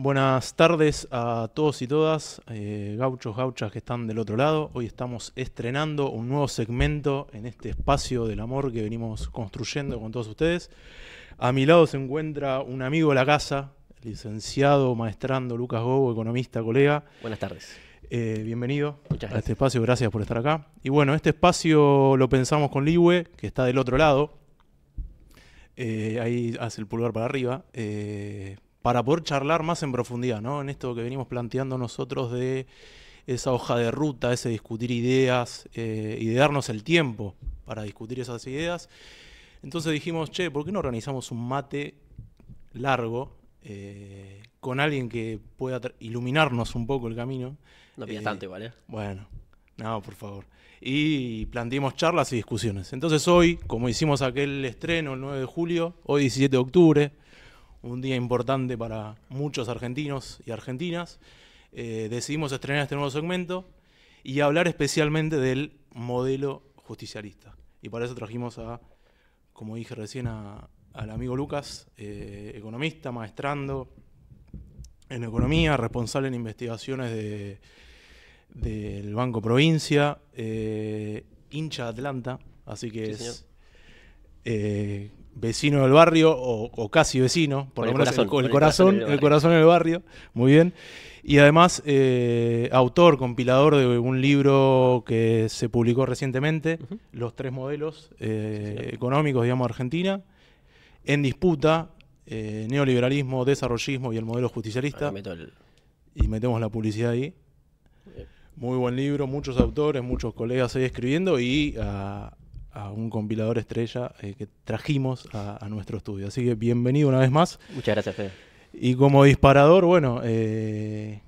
Buenas tardes a todos y todas, eh, gauchos, gauchas que están del otro lado. Hoy estamos estrenando un nuevo segmento en este espacio del amor que venimos construyendo con todos ustedes. A mi lado se encuentra un amigo de la casa, licenciado, maestrando Lucas Gobo, economista, colega. Buenas tardes. Eh, bienvenido a este espacio, gracias por estar acá. Y bueno, este espacio lo pensamos con Ligüe, que está del otro lado. Eh, ahí hace el pulgar para arriba para poder charlar más en profundidad, ¿no? En esto que venimos planteando nosotros de esa hoja de ruta, ese discutir ideas eh, y de darnos el tiempo para discutir esas ideas. Entonces dijimos, che, ¿por qué no organizamos un mate largo eh, con alguien que pueda iluminarnos un poco el camino? No pidas eh, tanto ¿vale? Bueno, no, por favor. Y planteamos charlas y discusiones. Entonces hoy, como hicimos aquel estreno el 9 de julio, hoy 17 de octubre, un día importante para muchos argentinos y argentinas, eh, decidimos estrenar este nuevo segmento y hablar especialmente del modelo justicialista. Y para eso trajimos a, como dije recién, al amigo Lucas, eh, economista, maestrando en economía, responsable en investigaciones del Banco Provincia, eh, hincha de Atlanta, así que es vecino del barrio o, casi vecino, por lo menos el, corazón, el, corazón, el, del barrio, muy bien. Y además, eh, autor, compilador de un libro que se publicó recientemente, Los tres modelos eh, económicos, digamos, de Argentina, en disputa, eh, neoliberalismo, desarrollismo y el modelo justicialista. Y metemos la publicidad ahí. Muy buen libro, muchos autores, muchos colegas ahí escribiendo y a un compilador estrella eh, que trajimos a, nuestro estudio. Así que bienvenido una vez más. Muchas gracias, Fede. Y como disparador, bueno, eh,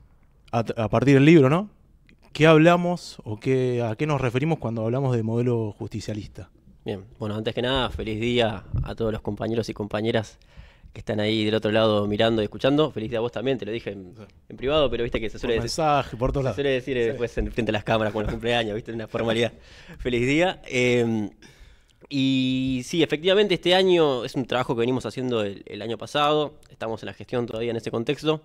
a, partir del libro, ¿no? ¿Qué hablamos o qué, a qué nos referimos cuando hablamos de modelo justicialista? Bien, bueno, antes que nada, feliz día a todos los compañeros y compañeras que están ahí del otro lado mirando y escuchando. Feliz día a vos también, te lo dije en, privado, pero viste que se suele por decir. Mensaje, por todos se suele decir eh, después en, frente a las cámaras con los cumpleaños, viste, una formalidad. Feliz día. Em, y sí, efectivamente, este año es un trabajo que venimos haciendo el, año pasado. Estamos en la gestión todavía en ese contexto.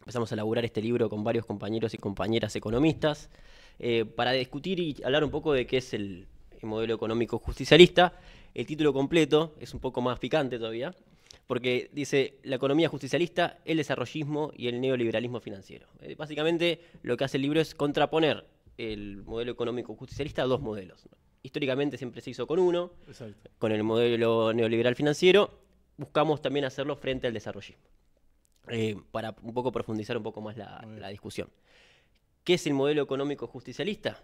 Empezamos a elaborar este libro con varios compañeros y compañeras economistas eh, para discutir y hablar un poco de qué es el modelo económico justicialista. El título completo es un poco más picante todavía porque dice la economía justicialista, el desarrollismo y el neoliberalismo financiero. Eh, básicamente lo que hace el libro es contraponer el modelo económico justicialista a dos modelos. Históricamente siempre se hizo con uno, con el modelo neoliberal financiero, buscamos también hacerlo frente al desarrollismo, eh, para un poco profundizar un poco más la, discusión. ¿Qué es el modelo económico justicialista?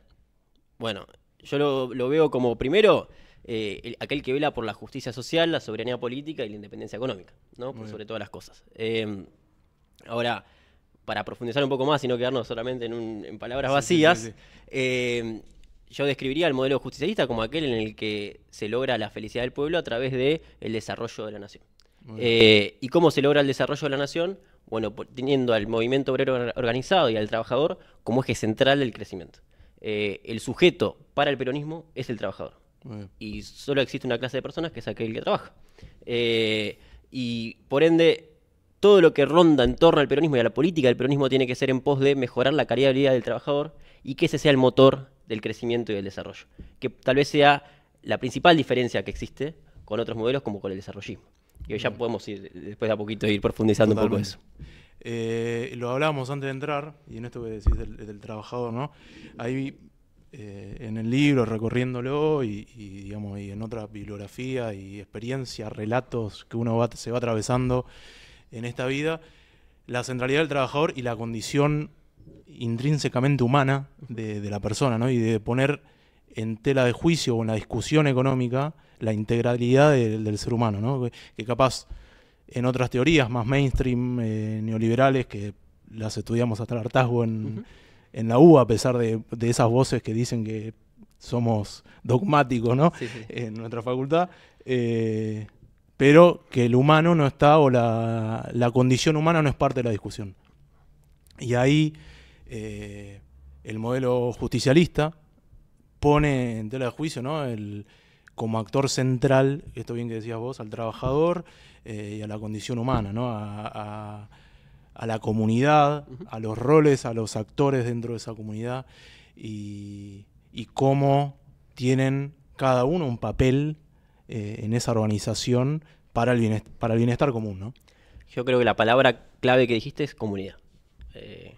Bueno, yo lo, veo como primero eh, aquel que vela por la justicia social, la soberanía política y la independencia económica, sobre todas las cosas. Em, ahora, para profundizar un poco más y no quedarnos solamente en, palabras vacías, em, yo describiría el modelo justicialista como aquel en el que se logra la felicidad del pueblo a través del desarrollo de la nación. Eh, ¿Y cómo se logra el desarrollo de la nación? Bueno, teniendo al movimiento obrero organizado y al trabajador como eje central del crecimiento. Eh, el sujeto para el peronismo es el trabajador. Y solo existe una clase de personas que es aquel que trabaja. Eh, y por ende, todo lo que ronda en torno al peronismo y a la política del peronismo tiene que ser en pos de mejorar la calidad de vida del trabajador y que ese sea el motor del crecimiento y del desarrollo. Que tal vez sea la principal diferencia que existe con otros modelos como con el desarrollismo. Y hoy ya podemos ir, después de a poquito, ir profundizando un poco eso. Eh, lo hablábamos antes de entrar, y en esto que decís del, trabajador, ¿no? Eh, en el libro, recorriéndolo y, digamos, y en otra bibliografía y experiencias, relatos que uno se va atravesando en esta vida, la centralidad del trabajador y la condición intrínsecamente humana de, la persona, ¿no? Y de poner en tela de juicio o en la discusión económica la integralidad del ser humano, Que, capaz en otras teorías más mainstream, eh, neoliberales, que las estudiamos hasta el hartazgo en en la U, a pesar de, esas voces que dicen que somos dogmáticos, En nuestra facultad. Eh, pero que el humano no está, o la, condición humana no es parte de la discusión. Y ahí eh, el modelo justicialista pone en tela de juicio, El, como actor central, esto bien que decías vos, al trabajador eh, y a la condición humana, ¿no? a, a la comunidad, a los roles, a los actores dentro de esa comunidad y, cómo tienen cada uno un papel eh, en esa organización para el, bienestar, común. ¿no? Yo creo que la palabra clave que dijiste es comunidad. Eh,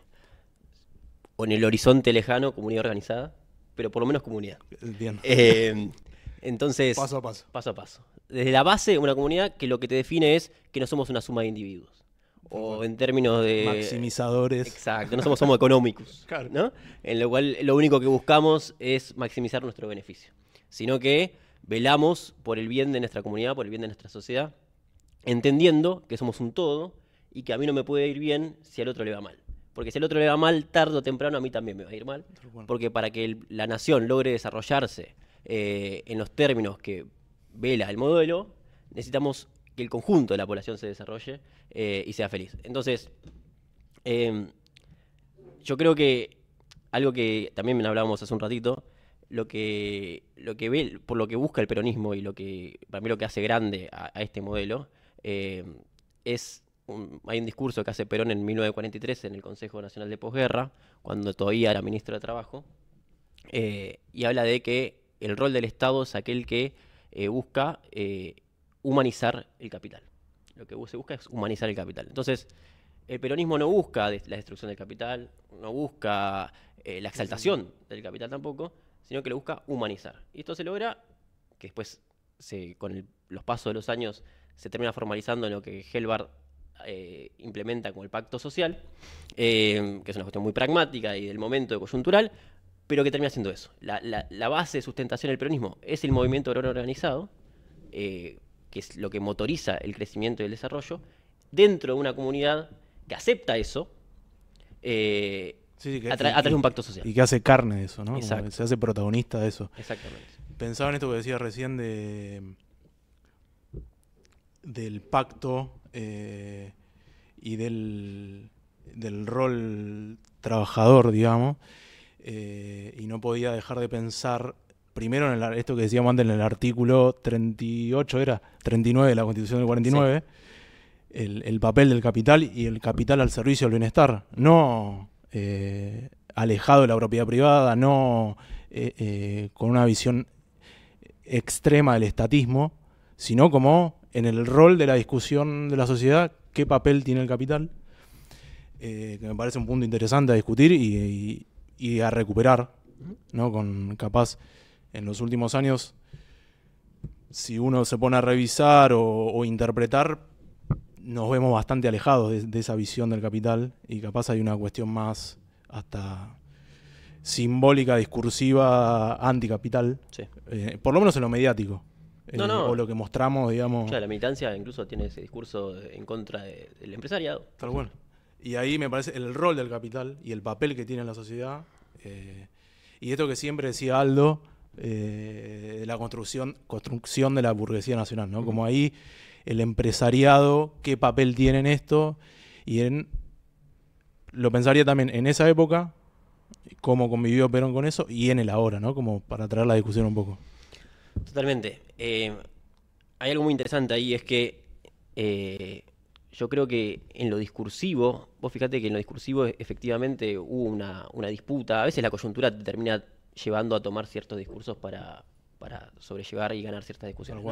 o en el horizonte lejano, comunidad organizada, pero por lo menos comunidad. Bien. Eh, entonces. Paso a paso. Paso a paso. Desde la base, una comunidad que lo que te define es que no somos una suma de individuos o en términos de... Maximizadores. Exacto, no somos, somos económicos. En lo cual lo único que buscamos es maximizar nuestro beneficio, sino que velamos por el bien de nuestra comunidad, por el bien de nuestra sociedad, entendiendo que somos un todo y que a mí no me puede ir bien si al otro le va mal. Porque si al otro le va mal, tarde o temprano a mí también me va a ir mal. Porque para que la nación logre desarrollarse eh, en los términos que vela el modelo, necesitamos que el conjunto de la población se desarrolle eh, y sea feliz. Entonces, em, yo creo que algo que también me hablábamos hace un ratito, lo que, lo que ve, por lo que busca el peronismo y lo que, para mí lo que hace grande a, este modelo, em, es un, hay un discurso que hace Perón en 1943 en el Consejo Nacional de Posguerra, cuando todavía era ministro de Trabajo, eh, y habla de que el rol del Estado es aquel que eh, busca humanizar el capital. Lo que se busca es humanizar el capital. Entonces, el peronismo no busca la destrucción del capital, no busca eh, la exaltación del capital tampoco, sino que lo busca humanizar. Y esto se logra, que después, con los pasos de los años, se termina formalizando en lo que Helbard eh, implementa como el pacto social, eh, que es una cuestión muy pragmática y del momento coyuntural, pero que termina siendo eso. La, base de sustentación del peronismo es el movimiento obrero organizado, que es lo que motoriza el crecimiento y el desarrollo, dentro de una comunidad que acepta eso, eh, a, un pacto social. Y que hace carne de eso, ¿no? se hace protagonista de eso. Exactamente. Pensaba en esto que decía recién de del pacto eh, y del, del rol trabajador, digamos, eh, y no podía dejar de pensar primero en esto que decíamos antes en el artículo 38, era 39 de la Constitución del 49, el, papel del capital y el capital al servicio del bienestar, no eh, alejado de la propiedad privada, no eh, eh, con una visión extrema del estatismo, sino como en el rol de la discusión de la sociedad, qué papel tiene el capital, que me parece un punto interesante a discutir y, y a recuperar, ¿no? Con capaz en los últimos años, si uno se pone a revisar o, interpretar, nos vemos bastante alejados de, esa visión del capital y capaz hay una cuestión más hasta simbólica, discursiva, anticapital, eh, por lo menos en lo mediático. Eh, no, no. O lo que mostramos, digamos. sea, la militancia incluso tiene ese discurso en contra del empresariado. Tal cual. Y ahí me parece el rol del capital y el papel que tiene en la sociedad. Eh, y esto que siempre decía Aldo, de eh, la construcción, construcción de la burguesía nacional, ¿no? Como ahí el empresariado, qué papel tiene en esto, y en, lo pensaría también en esa época, cómo convivió Perón con eso, y en el ahora, ¿no? Como para traer la discusión un poco. Totalmente. Eh, hay algo muy interesante ahí, es que eh, yo creo que en lo discursivo, vos fíjate que en lo discursivo efectivamente hubo una, una disputa, a veces la coyuntura termina llevando a tomar ciertos discursos para, sobrellevar y ganar ciertas discusiones.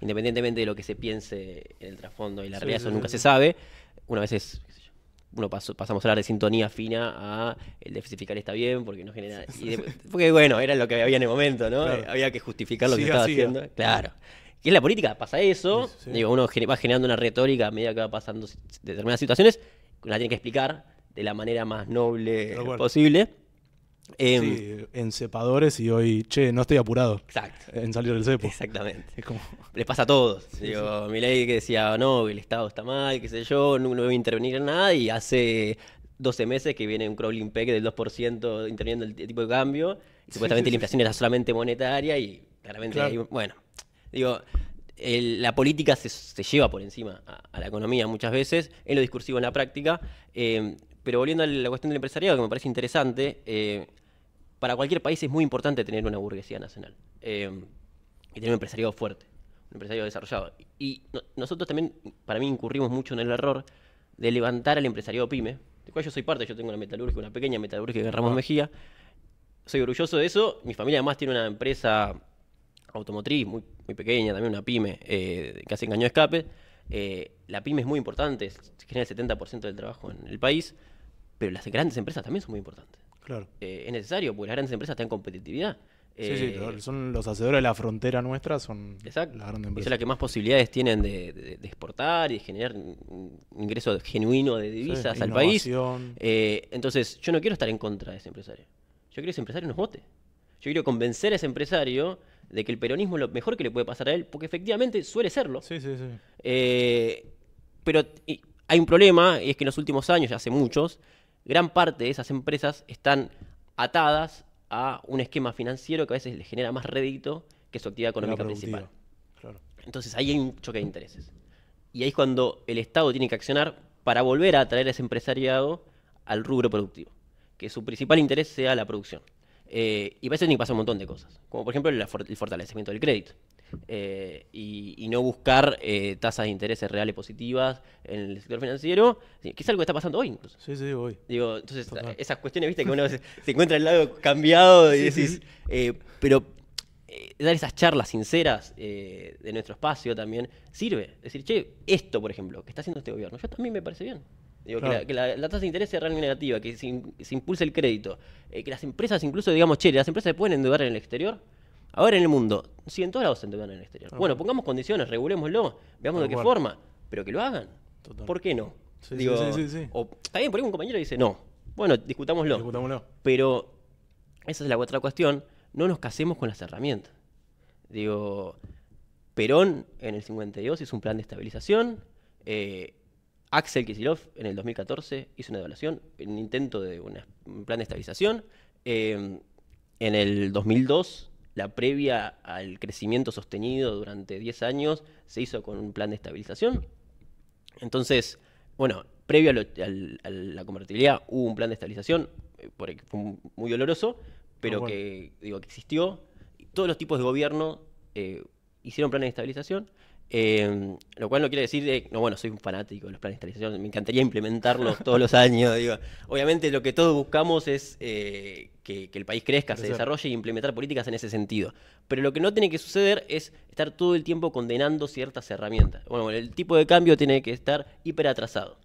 independientemente de lo que se piense en el trasfondo y la realidad, eso nunca se sabe. Una vez es, uno pasamos a hablar de sintonía fina a el de está bien porque no genera... porque bueno, era lo que había en el momento, ¿no? Había que justificar lo que estaba haciendo. Claro. Y en la política pasa eso. Digo, uno va generando una retórica a medida que va pasando determinadas situaciones, la tiene que explicar de la manera más noble posible Em, en cepadores y hoy, che, no estoy apurado. En salir del cepo. Exactamente. Les pasa a todos. Digo, que decía, no, el Estado está mal, qué sé yo, no, voy a intervenir en nada y hace 12 meses que viene un crawling peg del 2% interviniendo el tipo de cambio supuestamente la inflación era solamente monetaria y claramente, bueno, digo, la política se, lleva por encima a, la economía muchas veces, en lo discursivo, en la práctica, em, pero volviendo a la cuestión del empresariado, que me parece interesante, eh, para cualquier país es muy importante tener una burguesía nacional eh, y tener un empresariado fuerte, un empresariado desarrollado. Y nosotros también, para mí, incurrimos mucho en el error de levantar al empresariado pyme, de cual yo soy parte, yo tengo una metalúrgica, una pequeña metalúrgica de Ramos ah. Mejía, soy orgulloso de eso, mi familia además tiene una empresa automotriz muy, pequeña, también una pyme eh, que hace engaño escape. Eh, la pyme es muy importante, genera el 70% del trabajo en el país pero las grandes empresas también son muy importantes. Claro. Eh, es necesario, porque las grandes empresas están en competitividad. sí, sí, eh, son los hacedores de la frontera nuestra, son exacto. las grandes empresas. Es la que más posibilidades tienen de, exportar y de generar ingresos genuino de divisas al país. Eh, entonces, yo no quiero estar en contra de ese empresario. Yo quiero que ese empresario nos vote. Yo quiero convencer a ese empresario de que el peronismo es lo mejor que le puede pasar a él, porque efectivamente suele serlo. Sí, sí, sí. pero hay un problema, y es que en los últimos años, hace muchos, gran parte de esas empresas están atadas a un esquema financiero que a veces les genera más rédito que su actividad económica principal. Entonces ahí hay un choque de intereses. Y ahí es cuando el Estado tiene que accionar para volver a atraer a ese empresariado al rubro productivo, que su principal interés sea la producción. Y eh, y a veces que pasar un montón de cosas, como por ejemplo el fortalecimiento del crédito. Eh, y, no buscar eh, tasas de intereses reales positivas en el sector financiero, que es algo que está pasando hoy incluso. Sí, sí, hoy. Digo, entonces, esas cuestiones, viste, que uno se, se encuentra el lado cambiado y decís, eh, pero dar esas charlas sinceras de nuestro espacio también sirve. Decir, che, esto, por ejemplo, que está haciendo este gobierno, yo también me parece bien. Digo, Que, la, tasa de interés sea realmente negativa, que se, se impulse el crédito, que las empresas incluso, digamos, che, las empresas se pueden endeudar en el exterior, Ahora en el mundo, 100 grados se en el exterior. Ah. Bueno, pongamos condiciones, regulémoslo, veamos de qué forma, pero que lo hagan. ¿Por qué no? Digo, está bien, por ahí un compañero dice, no. Bueno, discutámoslo. Discutámoslo. Pero esa es la otra cuestión. No nos casemos con las herramientas. Digo, Perón en el 52 hizo un plan de estabilización. Eh, Axel Kisilov en el 2014 hizo una evaluación, un intento de un plan de estabilización. Eh, en el 2002 la previa al crecimiento sostenido durante 10 años se hizo con un plan de estabilización. Entonces, bueno, previo a, la convertibilidad hubo un plan de estabilización, eh, por, fue muy doloroso, pero que, digo, que existió. Todos los tipos de gobierno eh, hicieron planes de estabilización Em, lo cual no quiere decir, no, bueno, soy un fanático de los planes de estabilización, me encantaría implementarlos todos los años. Digo. Obviamente lo que todos buscamos es eh, que, el país crezca, se desarrolle y e implementar políticas en ese sentido. Pero lo que no tiene que suceder es estar todo el tiempo condenando ciertas herramientas. Bueno, el tipo de cambio tiene que estar hiper atrasado.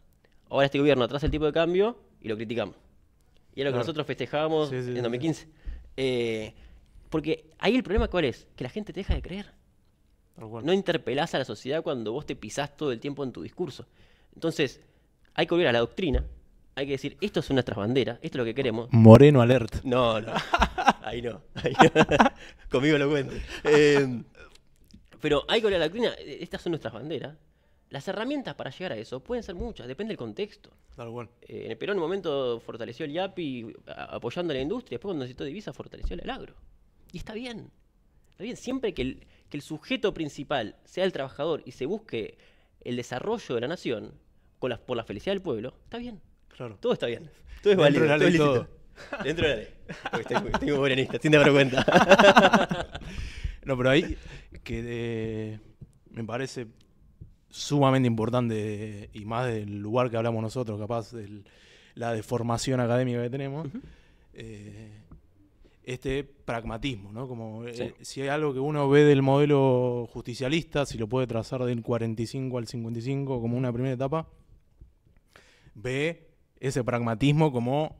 Ahora este gobierno atrasa el tipo de cambio y lo criticamos. Y es lo que nosotros festejamos en 2015. Eh, porque ahí el problema cuál es, que la gente te deja de creer. No interpelás a la sociedad cuando vos te pisás todo el tiempo en tu discurso. Entonces, hay que volver a la doctrina, hay que decir, esto es nuestras banderas, esto es lo que queremos. Moreno alert. No, no. Ahí no. Conmigo lo cuento. Em, pero hay que volver a la doctrina, e, estas son nuestras banderas. Las herramientas para llegar a eso pueden ser muchas, depende del contexto. Eh, en el Perú en un momento fortaleció el IAPI apoyando a la industria, después cuando necesitó divisas fortaleció el agro. Y está bien. Está bien, siempre que que el sujeto principal sea el trabajador y se busque el desarrollo de la nación con por la felicidad del pueblo, está bien. Claro. Todo está bien. Todo es Dentro de la todo. Estoy, cuenta. no, pero ahí que eh, me parece sumamente importante eh, y más del lugar que hablamos nosotros, capaz, de la deformación académica que tenemos este pragmatismo, ¿no? Como eh, si hay algo que uno ve del modelo justicialista, si lo puede trazar del 45 al 55 como una primera etapa, ve ese pragmatismo como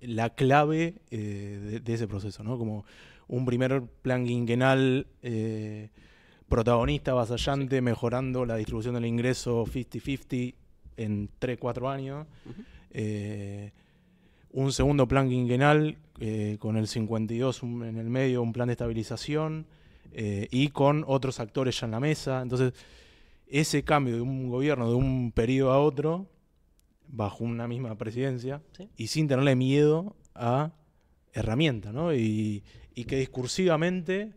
la clave eh, de, ese proceso, ¿no? Como un primer plan quinquenal eh, protagonista, vasallante, mejorando la distribución del ingreso 50-50 en 3-4 años un segundo plan quinquenal eh, con el 52 en el medio, un plan de estabilización eh, y con otros actores ya en la mesa. Entonces, ese cambio de un gobierno de un periodo a otro, bajo una misma presidencia, y sin tenerle miedo a herramientas. ¿no? Y, que discursivamente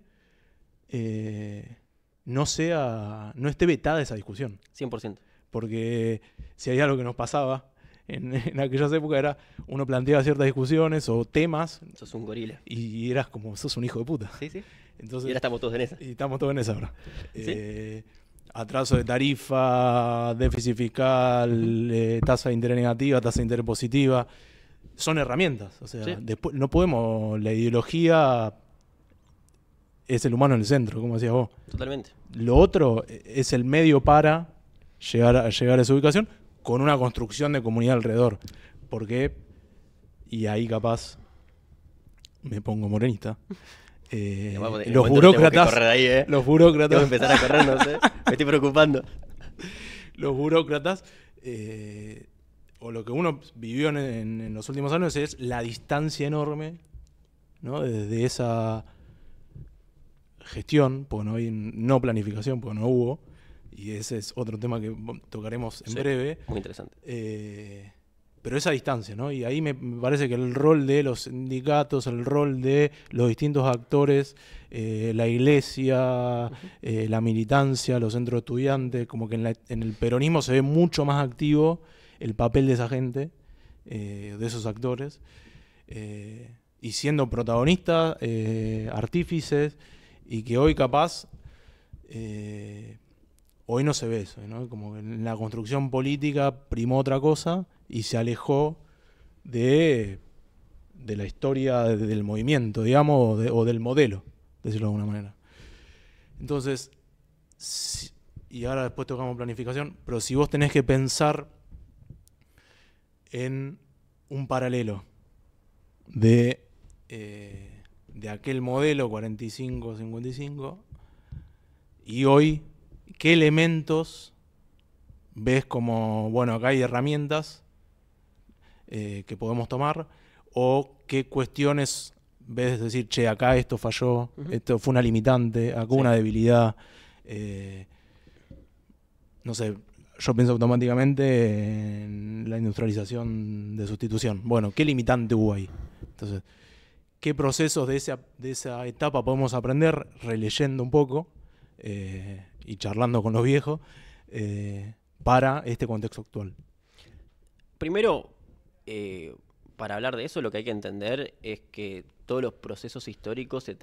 eh, no sea, no esté vetada esa discusión. 100%. Porque si hay algo que nos pasaba en, aquellas épocas era uno planteaba ciertas discusiones o temas. Sos un gorila. Y eras como, sos un hijo de puta. Sí, sí. Entonces, y ahora estamos todos en esa. Y estamos todos en esa ahora. Eh, atraso de tarifa, déficit fiscal, eh, tasa de interés negativa, tasa de interés positiva. Son herramientas. O sea, después, no podemos. La ideología es el humano en el centro, como decías vos. Totalmente. Lo otro eh, es el medio para llegar a, llegar a esa ubicación con una construcción de comunidad alrededor. Porque, y ahí capaz me pongo morenista. Eh, ¿eh? los, burócratas, los burócratas. a Me estoy preocupando. Los burócratas. Eh, o lo que uno vivió en, los últimos años es la distancia enorme, ¿no? Desde esa gestión, pues no, hay, no planificación, porque no hubo, y ese es otro tema que tocaremos en breve. Muy interesante. Eh, pero esa distancia, ¿no? Y ahí me parece que el rol de los sindicatos, el rol de los distintos actores, eh, la iglesia, eh, la militancia, los centros estudiantes, como que en, el peronismo se ve mucho más activo el papel de esa gente, de esos actores, y siendo protagonistas, artífices, y que hoy capaz hoy no se ve eso, Como que en la construcción política primó otra cosa y se alejó de, la historia del movimiento, digamos, o, del modelo, decirlo de alguna manera. Entonces, y ahora después tocamos planificación, pero si vos tenés que pensar en un paralelo de, eh, de aquel modelo 45-55 y hoy ¿qué elementos ves como, bueno, acá hay herramientas eh, que podemos tomar? ¿O qué cuestiones ves es decir, che, acá esto falló, esto fue una limitante, acá hubo una debilidad? Eh, no sé, yo pienso automáticamente en la industrialización de sustitución. Bueno, ¿qué limitante hubo ahí? Entonces, ¿qué procesos de de esa etapa podemos aprender releyendo un poco? Eh, y charlando con los viejos eh, para este contexto actual? Primero, eh, para hablar de eso, lo que hay que entender es que todos los procesos históricos se,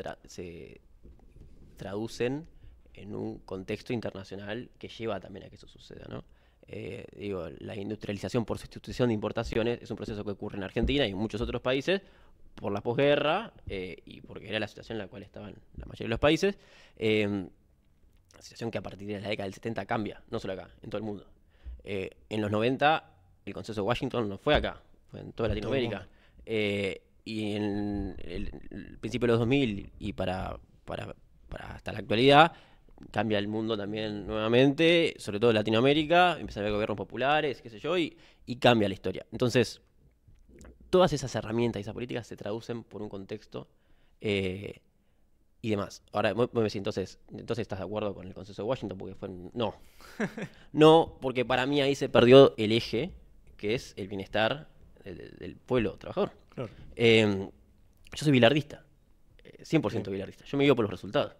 traducen en un contexto internacional que lleva también a que eso suceda, digo, la industrialización por sustitución de importaciones es un proceso que ocurre en Argentina y en muchos otros países por la posguerra y porque era la situación en la cual estaban la mayoría de los países. Una situación que a partir de la década del 70 cambia, no solo acá, en todo el mundo. Eh, en los 90, el consenso de Washington no fue acá, fue en toda Latinoamérica. Eh, y en el, principio de los 2000 y para, para, hasta la actualidad, cambia el mundo también nuevamente, sobre todo en Latinoamérica, empiezan a haber gobiernos populares, qué sé yo, y, cambia la historia. Entonces, todas esas herramientas y esas políticas se traducen por un contexto eh, y demás. Ahora, entonces, entonces estás de acuerdo con el consenso de Washington, porque fue. No. No, porque para mí ahí se perdió el eje, que es el bienestar del, pueblo trabajador. Em, yo soy bilardista, 100% eh, bilardista. Yo me guío por los resultados.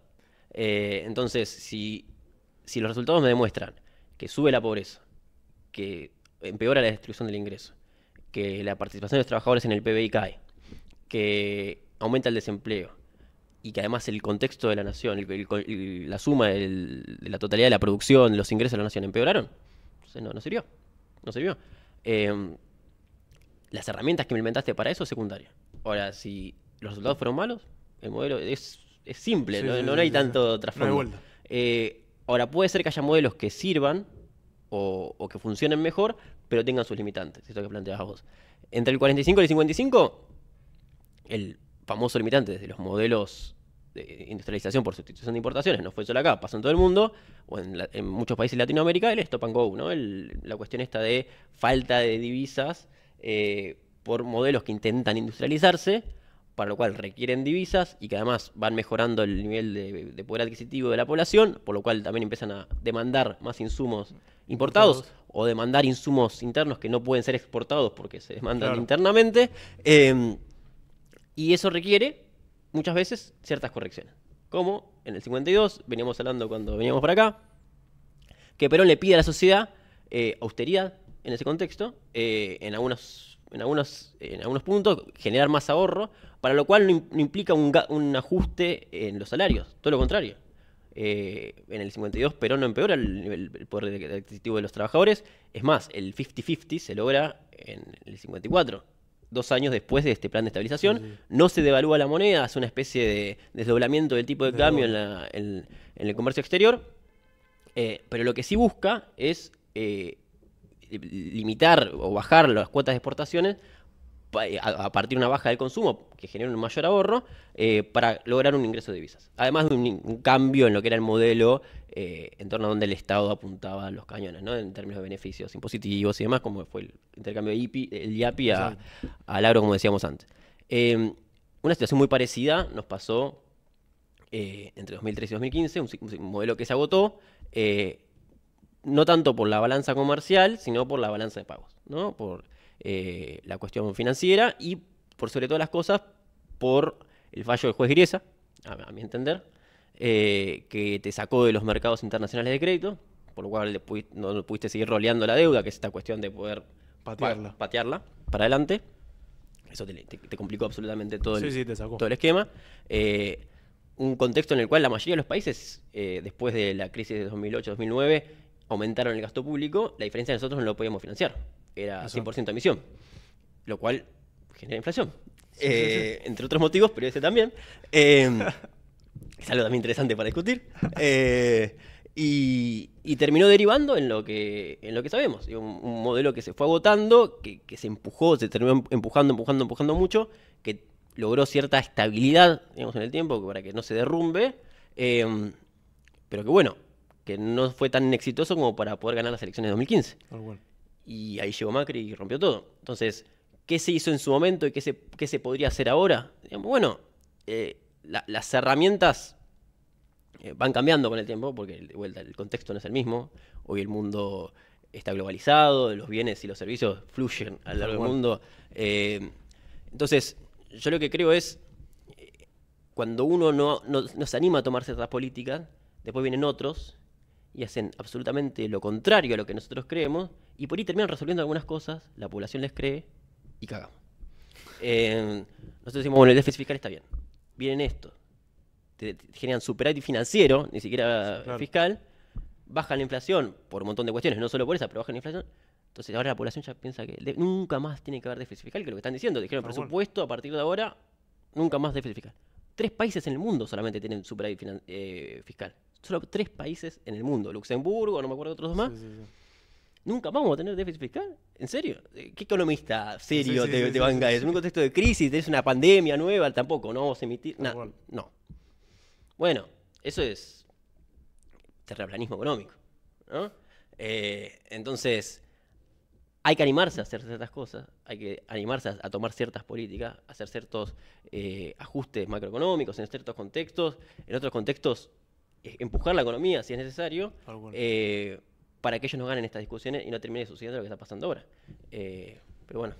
Eh, entonces, si, si los resultados me demuestran que sube la pobreza, que empeora la destrucción del ingreso, que la participación de los trabajadores en el PBI cae, que aumenta el desempleo, y que además el contexto de la nación, la suma de la totalidad de la producción, los ingresos de la nación empeoraron. no, no sirvió. No sirvió. Eh, las herramientas que me inventaste para eso es secundaria. Ahora, si los resultados fueron malos, el modelo es, simple, no, hay tanto trasfondo. Eh, ahora, puede ser que haya modelos que sirvan o, que funcionen mejor, pero tengan sus limitantes, esto que planteabas vos. Entre el 45 y el 55, el famoso limitante de los modelos industrialización por sustitución de importaciones, no fue solo acá, pasó en todo el mundo, o en, muchos países de Latinoamérica, el stop and go, ¿no? la cuestión está de falta de divisas eh, por modelos que intentan industrializarse, para lo cual requieren divisas y que además van mejorando el nivel de, poder adquisitivo de la población, por lo cual también empiezan a demandar más insumos importados, o demandar insumos internos que no pueden ser exportados porque se demandan internamente. Eh, y eso requiere muchas veces ciertas correcciones. Como en el 52, veníamos hablando cuando veníamos para acá, que Perón le pide a la sociedad eh, austeridad en ese contexto, eh, en, algunos, en, algunos, en algunos puntos, generar más ahorro, para lo cual no, implica un, ajuste en los salarios, todo lo contrario. Eh, en el 52 Perón no empeora el, el poder adquisitivo de los trabajadores, es más, el 50-50 se logra en el 54 dos años después de este plan de estabilización. No se devalúa la moneda, hace una especie de desdoblamiento del tipo de cambio en, el comercio exterior. Eh, pero lo que sí busca es eh, limitar o bajar las cuotas de exportaciones eh, a partir de una baja del consumo que genera un mayor ahorro eh, para lograr un ingreso de divisas. Además de un, cambio en lo que era el modelo eh, en torno a donde el Estado apuntaba los cañones, ¿no? en términos de beneficios impositivos y demás, como fue el intercambio de el IAPI al agro, como decíamos antes. Em, una situación muy parecida nos pasó entre 2013 y 2015, un, modelo que se agotó no tanto por la balanza comercial, sino por la balanza de pagos, ¿no? Por eh, la cuestión financiera y, por sobre todas las cosas, por el fallo del juez Griesa, a, mi entender, eh, que te sacó de los mercados internacionales de crédito, por lo cual no, pudiste seguir roleando la deuda, que es esta cuestión de poder patearla, para adelante. Eso te, complicó absolutamente todo, el, esquema. Eh, un contexto en el cual la mayoría de los países, después de la crisis de 2008-2009, aumentaron el gasto público, la diferencia de nosotros no lo podíamos financiar era 100% emisión, lo cual genera inflación. Eh, entre otros motivos, pero ese también. Em, es algo también interesante para discutir. Eh, y, terminó derivando en lo que, en lo que sabemos. Un, modelo que se fue agotando, que, se empujó, se terminó em, empujando, empujando, empujando mucho, que logró cierta estabilidad digamos, en el tiempo para que no se derrumbe. Em, pero que bueno, que no fue tan exitoso como para poder ganar las elecciones de 2015. Oh, bueno y ahí llegó Macri y rompió todo. Entonces, ¿qué se hizo en su momento y qué se, se podría hacer ahora? bueno, eh, las herramientas eh, van cambiando con el tiempo, porque vuelta el contexto no es el mismo. Hoy el mundo está globalizado, los bienes y los servicios fluyen a lo largo del mundo. Eh, entonces, yo lo que creo es, cuando uno no, se anima a tomarse ciertas políticas, después vienen otros y hacen absolutamente lo contrario a lo que nosotros creemos, y por ahí terminan resolviendo algunas cosas, la población les cree y cagamos. Eh, nosotros decimos, bueno, el déficit fiscal está bien, vienen esto, generan superávit financiero, ni siquiera fiscal, bajan la inflación por un montón de cuestiones, no solo por esa, pero bajan la inflación. Entonces ahora la población ya piensa que nunca más tiene que haber déficit fiscal, que lo que están diciendo, dijeron por presupuesto, a partir de ahora, nunca más déficit fiscal. Tres países en el mundo solamente tienen superávit eh, fiscal solo tres países en el mundo, Luxemburgo, no me acuerdo de otros dos más. Nunca vamos a tener déficit fiscal, ¿en serio? Eh, ¿Qué economista serio te, te banca En un contexto de crisis, es una pandemia nueva, tampoco, no vamos a emitir nada. No. Bueno, eso es terraplanismo económico. ¿no? Eh, entonces, hay que animarse a hacer ciertas cosas, hay que animarse a, tomar ciertas políticas, a hacer ciertos eh, ajustes macroeconómicos en ciertos contextos, en otros contextos empujar la economía si es necesario, ah, eh, para que ellos no ganen estas discusiones y no termine sucediendo lo que está pasando ahora. Eh, pero bueno.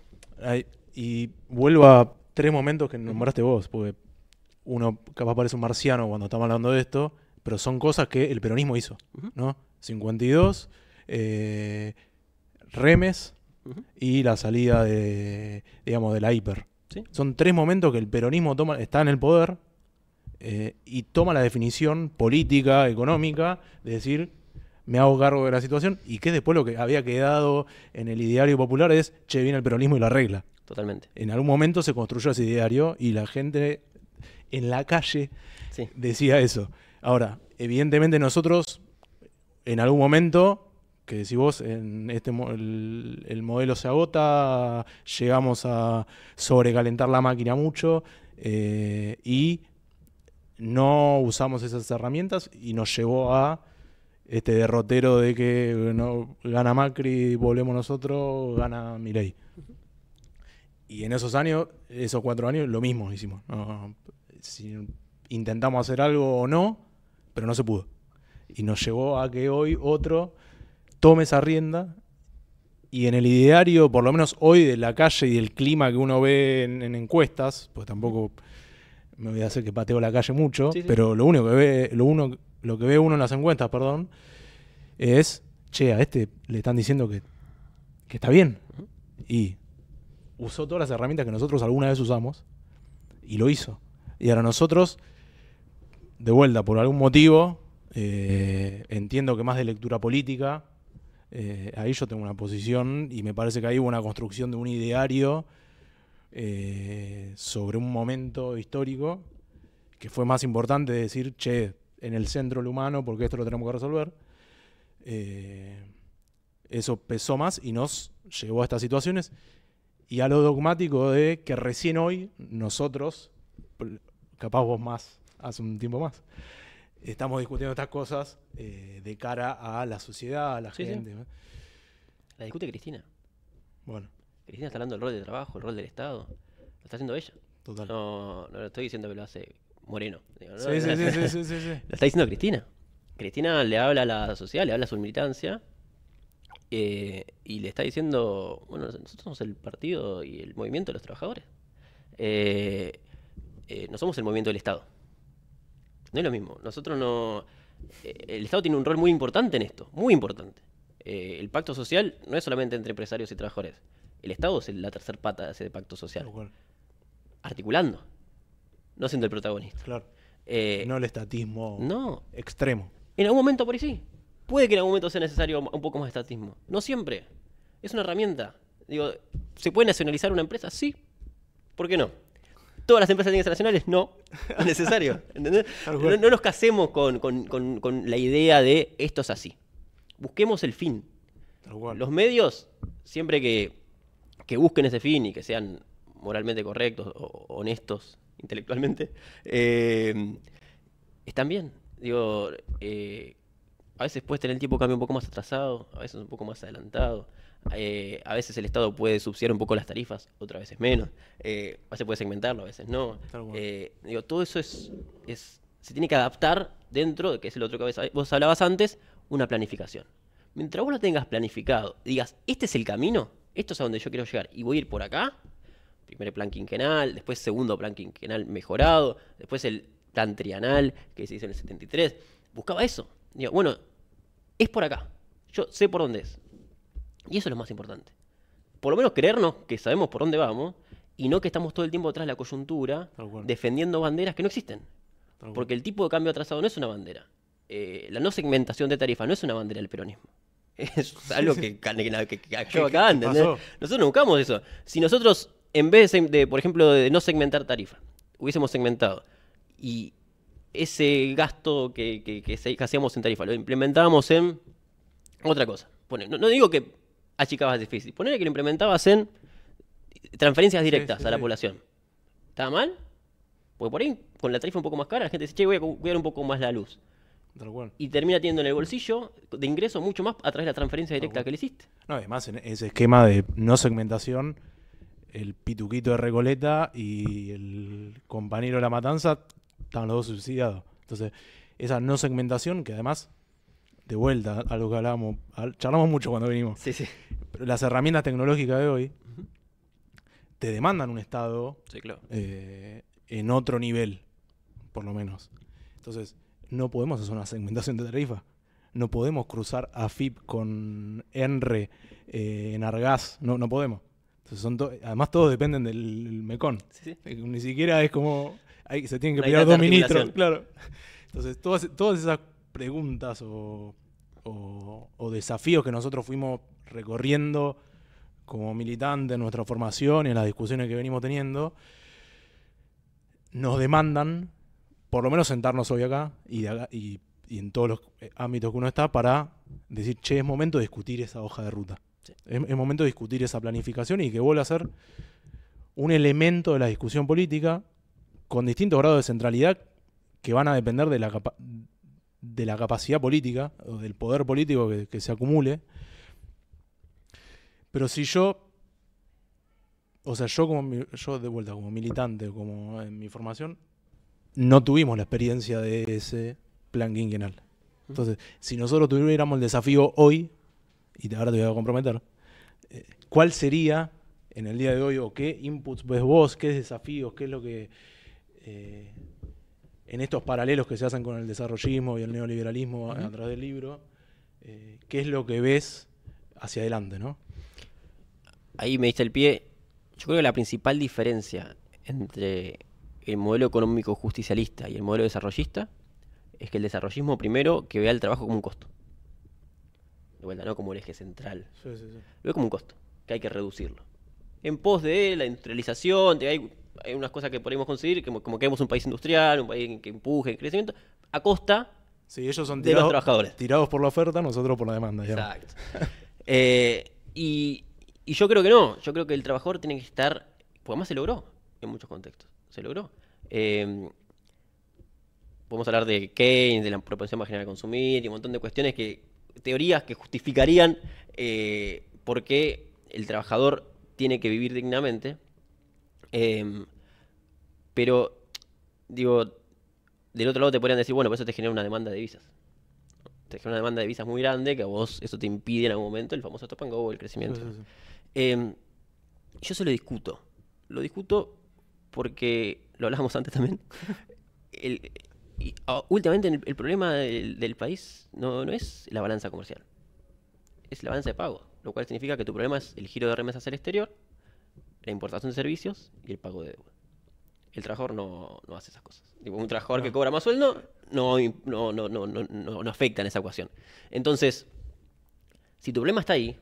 y vuelvo a tres momentos que nombraste vos, porque uno capaz parece un marciano cuando estamos hablando de esto, pero son cosas que el peronismo hizo, ¿no? 52, eh, Remes y la salida de, digamos, de la hiper. Son tres momentos que el peronismo toma, está en el poder, eh, y toma la definición política, económica, de decir, me hago cargo de la situación y que después lo que había quedado en el ideario popular es, che, viene el peronismo y la regla. Totalmente. En algún momento se construyó ese ideario y la gente en la calle decía eso. Ahora, evidentemente nosotros en algún momento que si vos en este el, modelo se agota, llegamos a sobrecalentar la máquina mucho eh, y no usamos esas herramientas y nos llevó a este derrotero de que no, gana Macri, volvemos nosotros, gana Mirei. Y en esos años, esos cuatro años, lo mismo hicimos. intentamos hacer algo o no, pero no se pudo. Y nos llevó a que hoy otro tome esa rienda y en el ideario, por lo menos hoy de la calle y del clima que uno ve en, en encuestas, pues tampoco me voy a hacer que pateo la calle mucho, pero lo único que ve, lo uno, lo que ve uno en las encuestas, perdón, es, che, a este le están diciendo que, está bien. Y usó todas las herramientas que nosotros alguna vez usamos y lo hizo. Y ahora nosotros, de vuelta, por algún motivo, eh, entiendo que más de lectura política, eh, ahí yo tengo una posición y me parece que ahí hubo una construcción de un ideario eh, sobre un momento histórico que fue más importante de decir, che, en el centro lo humano, porque esto lo tenemos que resolver. Eh, eso pesó más y nos llevó a estas situaciones. Y a lo dogmático de que recién hoy nosotros, capaz vos más, hace un tiempo más, estamos discutiendo estas cosas eh, de cara a la sociedad, a la gente. La discute Cristina. Bueno. Cristina está hablando del rol de trabajo, el rol del Estado. Lo está haciendo ella. Total. No, no lo estoy diciendo que lo hace Moreno. sí, sí, sí, sí, sí, sí, Lo está diciendo Cristina. Cristina le habla a la sociedad, le habla a su militancia. Eh, y le está diciendo, bueno, nosotros somos el partido y el movimiento de los trabajadores. Eh, eh, no somos el movimiento del Estado. No es lo mismo. Nosotros no... el Estado tiene un rol muy importante en esto, muy importante. el pacto social no es solamente entre empresarios y trabajadores el Estado es la tercera pata de ese pacto social. Articulando, no siendo el protagonista. Eh, no el estatismo extremo. En algún momento por ahí sí. Puede que en algún momento sea necesario un poco más de estatismo. No siempre. Es una herramienta. Digo, ¿se puede nacionalizar una empresa? Sí. ¿Por qué no? ¿Todas las empresas tienen que nacionales? No. Es necesario. ¿entendés? No, nos casemos con, con, la idea de esto es así. Busquemos el fin. Los medios, siempre que que busquen ese fin y que sean moralmente correctos, o, honestos intelectualmente, eh, están bien. Digo, eh, a veces puedes tener el tiempo cambio un poco más atrasado, a veces un poco más adelantado. Eh, a veces el Estado puede subsidiar un poco las tarifas, otras veces menos. a veces puede segmentarlo, a veces no. digo, todo eso es, se tiene que adaptar dentro de que es el otro que vos hablabas antes, una planificación. Mientras vos lo tengas planificado, digas, este es el camino, esto es a donde yo quiero llegar y voy a ir por acá, primer plan quinquenal, después segundo plan quinquenal mejorado, después el tantrianal que se hizo en el 73, buscaba eso. Digo, bueno, es por acá, yo sé por dónde es. Y eso es lo más importante. Por lo menos creernos que sabemos por dónde vamos y no que estamos todo el tiempo atrás de la coyuntura defendiendo banderas que no existen. Porque el tipo de cambio atrasado no es una bandera. Eh, la no segmentación de tarifa no es una bandera del peronismo. es algo que, que, que acaba Nosotros no buscamos eso. Si nosotros, en vez de, por ejemplo, de no segmentar tarifa, hubiésemos segmentado y ese gasto que, hacíamos en tarifa lo implementábamos en otra cosa. no, digo que achicabas difícil, poner que lo implementabas en transferencias directas a la población. ¿Estaba mal? Porque por ahí, con la tarifa un poco más cara, la gente dice, che, voy a cuidar un poco más la luz. Y termina teniendo en el bolsillo de ingreso mucho más a través de la transferencia directa que le hiciste. No, además en ese esquema de no segmentación, el pituquito de Recoleta y el compañero de la matanza están los dos subsidiados. Entonces, esa no segmentación, que además, de vuelta a lo que hablábamos, charlamos mucho cuando vinimos. Sí, sí. las herramientas tecnológicas de hoy te demandan un estado sí, eh, en otro nivel, por lo menos. Entonces, no podemos hacer una segmentación de tarifa. No podemos cruzar AFIP con ENRE, eh, en argaz. no, no podemos. Entonces son además todos dependen del MECON. Eh, ni siquiera es como... Hay, se tienen que pillar dos ministros, claro. Entonces todas, todas esas preguntas o, desafíos que nosotros fuimos recorriendo como militante en nuestra formación y en las discusiones que venimos teniendo, nos demandan por lo menos sentarnos hoy acá y, en todos los eh, ámbitos que uno está para decir, che, es momento de discutir esa hoja de ruta. Es, momento de discutir esa planificación y que vuelva a ser un elemento de la discusión política con distintos grados de centralidad que van a depender de la, de la capacidad política o del poder político que, se acumule. Pero si yo o sea, yo como yo de vuelta como militante, como en mi formación, no tuvimos la experiencia de ese plan quinquenal. Entonces, si nosotros tuviéramos el desafío hoy, y ahora te voy a comprometer, eh, ¿cuál sería en el día de hoy o qué inputs ves vos, qué desafíos, qué es lo que eh, en estos paralelos que se hacen con el desarrollismo y el neoliberalismo a través del libro, eh, qué es lo que ves hacia adelante, ¿no? Ahí me diste el pie. Yo creo que la principal diferencia entre el modelo económico justicialista y el modelo desarrollista es que el desarrollismo primero que vea el trabajo como un costo. De no como el eje central. Sí, Lo ve como un costo, que hay que reducirlo. En pos de la industrialización, de hay, unas cosas que podemos conseguir, como, como que un país industrial, un país que empuje el crecimiento, a costa sí, ellos son de los trabajadores. Tirados por la oferta, nosotros por la demanda. Exacto. Eh, y, yo creo que no, yo creo que el trabajador tiene que estar, pues además se logró en muchos contextos se logró. Em, podemos hablar de Keynes, de la propensión general a consumir y un montón de cuestiones que, teorías que justificarían eh, por qué el trabajador tiene que vivir dignamente. Em, pero, digo, del otro lado te podrían decir, bueno, pues eso te genera una demanda de visas. Te genera una demanda de visas muy grande que a vos eso te impide en algún momento el famoso topango o el crecimiento. Em, yo se lo discuto. Lo discuto porque lo hablábamos antes también. Ah, últimamente el, problema del, país no, es la balanza comercial, es la balanza de pago, lo cual significa que tu problema es el giro de remesas al exterior, la importación de servicios y el pago de deuda. El trabajador no, hace esas cosas. un trabajador que cobra más sueldo no, no, no, no, no afecta en esa ecuación. Entonces, si tu problema está ahí,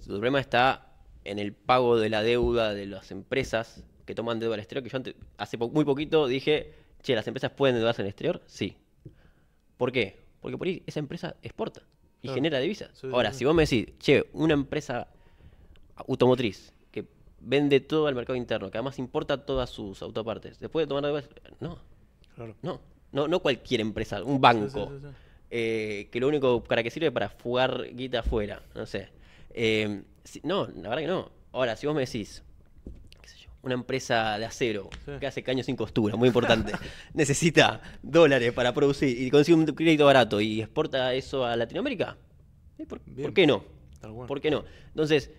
si tu problema está en el pago de la deuda de las empresas que toman deuda al exterior, que yo hace muy poquito dije, che, ¿las empresas pueden deudarse en exterior? Sí. ¿Por qué? Porque por ahí esa empresa exporta y genera divisas. Ahora, si vos me decís, che, una empresa automotriz que vende todo al mercado interno, que además importa todas sus autopartes, después de tomar deudas? no. No. No, cualquier empresa, un banco, eh, que lo único para que sirve es para fugar guita afuera, no sé. Eh, no, la verdad que no. Ahora, si vos me decís, una empresa de acero que hace caños sin costura, muy importante, necesita dólares para producir y consigue un crédito barato y exporta eso a Latinoamérica, por, qué no? ¿Por qué no? Entonces,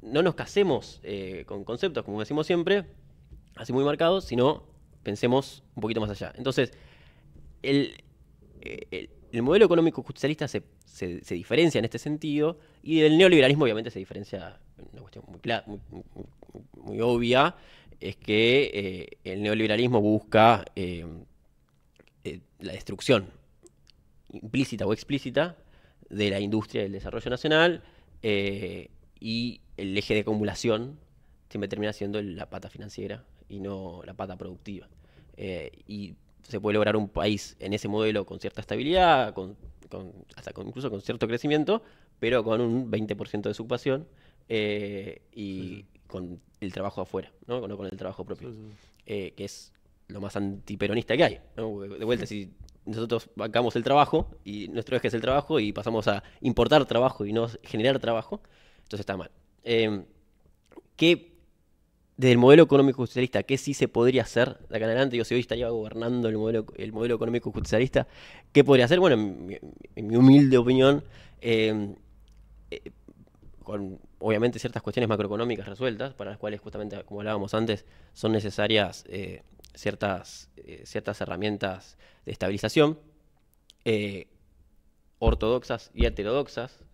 no nos casemos eh, con conceptos, como decimos siempre, así muy marcados, sino pensemos un poquito más allá. Entonces, el eh, el modelo económico justicialista se, diferencia en este sentido y del neoliberalismo obviamente se diferencia una cuestión muy, obvia, es que eh, el neoliberalismo busca eh, eh, la destrucción implícita o explícita de la industria del desarrollo nacional y el eje de acumulación siempre termina siendo la pata financiera y no la pata productiva. y se puede lograr un país en ese modelo con cierta estabilidad, con, hasta incluso con cierto crecimiento, pero con un 20% de su eh, y con el trabajo afuera, ¿no? con el trabajo propio, eh, que es lo más antiperonista que hay. De vuelta, si nosotros bancamos el trabajo y nuestro eje es el trabajo y pasamos a importar trabajo y no generar trabajo, entonces está mal. Eh, ¿Qué desde el modelo económico justicialista, qué sí se podría hacer de acá en adelante, yo si hoy estaría gobernando el modelo, el modelo económico justicialista, ¿qué podría hacer? Bueno, en mi, humilde opinión, em, eh, con obviamente ciertas cuestiones macroeconómicas resueltas, para las cuales justamente, como hablábamos antes, son necesarias eh, ciertas, eh, ciertas herramientas de estabilización, ortodoxas y heterodoxas,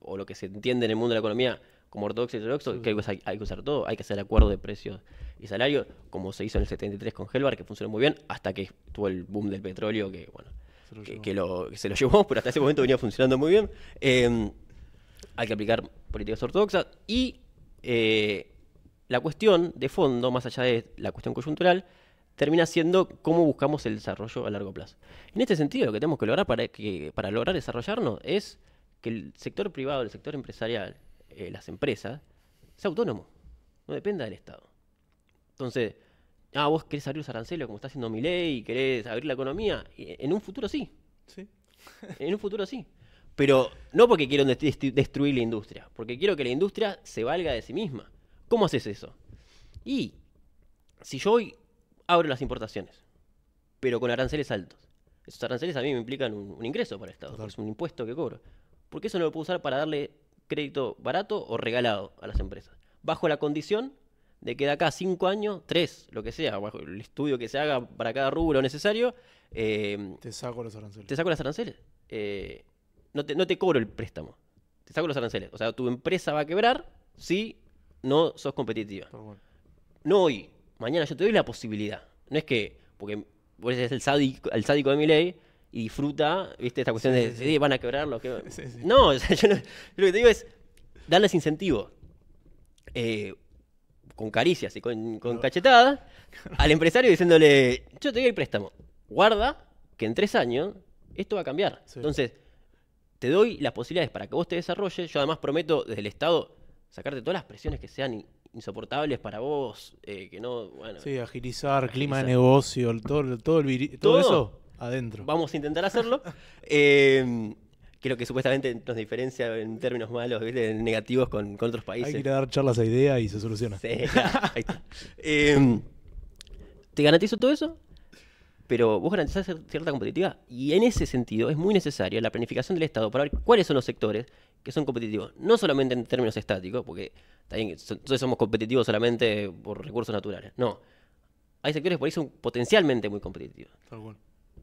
o lo que se entiende en el mundo de la economía como ortodoxo y heterodoxo, que hay, que usar todo, hay que hacer acuerdo de precios y salarios, como se hizo en el 73 con Helvar, que funcionó muy bien, hasta que tuvo el boom del petróleo, que bueno, se lo que, se lo llevó, pero hasta ese momento venía funcionando muy bien. Em, hay que aplicar políticas ortodoxas y eh, la cuestión de fondo, más allá de la cuestión coyuntural, termina siendo cómo buscamos el desarrollo a largo plazo. En este sentido, lo que tenemos que lograr para, para lograr desarrollarnos es que el sector privado, el sector empresarial, eh, las empresas, es autónomo, no dependa del Estado. Entonces, ah, vos querés abrir los aranceles como está haciendo mi ley, querés abrir la economía, en un futuro sí. Sí. en un futuro sí. Pero no porque quiero destruir la industria, porque quiero que la industria se valga de sí misma. ¿Cómo haces eso? Y si yo hoy abro las importaciones, pero con aranceles altos, esos aranceles a mí me implican un, ingreso para el Estado, es un impuesto que cobro. Porque eso no lo puedo usar para darle crédito barato o regalado a las empresas, bajo la condición de que de acá a años, tres lo que sea, bajo el estudio que se haga para cada rubro necesario, eh, te saco los aranceles. Te saco los aranceles. Eh, no, te, cobro el préstamo, te saco los aranceles. O sea, tu empresa va a quebrar si no sos competitiva. No hoy, mañana yo te doy la posibilidad. No es que, porque vos eres el sádico, el sádico de mi ley, y disfruta, ¿viste? Esta cuestión de, van a quebrarlo. Que... No, yo lo que te digo es darles incentivo. Eh, con caricias y con, cachetadas, al empresario diciéndole, yo te doy el préstamo, guarda que en tres años esto va a cambiar. Entonces, te doy las posibilidades para que vos te desarrolles, yo además prometo desde el Estado sacarte todas las presiones que sean insoportables para vos, eh, que no, bueno. Sí, agilizar, clima de negocio, todo, todo, el todo, todo eso. Adentro. Vamos a intentar hacerlo. Eh, creo que supuestamente nos diferencia en términos malos, negativos con, otros países. Hay que dar charlas a ideas y se soluciona. Eh, te garantizo todo eso, pero vos garantizás cierta competitividad. Y en ese sentido es muy necesaria la planificación del Estado para ver cuáles son los sectores que son competitivos. No solamente en términos estáticos, porque también entonces somos competitivos solamente por recursos naturales. No. Hay sectores por ahí son potencialmente muy competitivos. Tal cual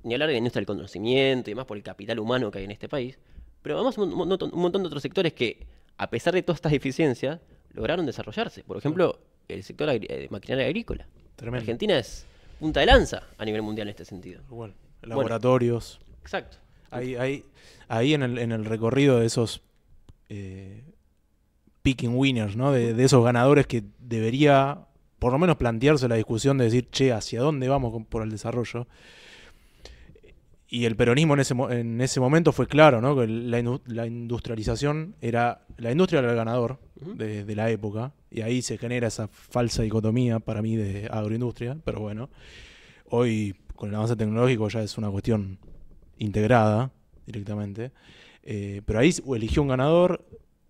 ni hablar de del conocimiento y demás por el capital humano que hay en este país, pero vamos un, un, montón de otros sectores que, a pesar de todas estas deficiencias, lograron desarrollarse. Por ejemplo, el sector de eh, maquinaria agrícola. Argentina es punta de lanza a nivel mundial en este sentido. laboratorios. exacto. Ahí, en, el, recorrido de esos eh, picking winners, De, esos ganadores que debería por lo menos plantearse la discusión de decir, che, ¿hacia dónde vamos por el desarrollo? y el peronismo en ese, en ese momento fue claro, ¿no? Que la, industrialización era. La industria era el ganador de, la época. Y ahí se genera esa falsa dicotomía para mí de agroindustria. Pero bueno, hoy con el avance tecnológico ya es una cuestión integrada directamente. Eh, pero ahí eligió un ganador,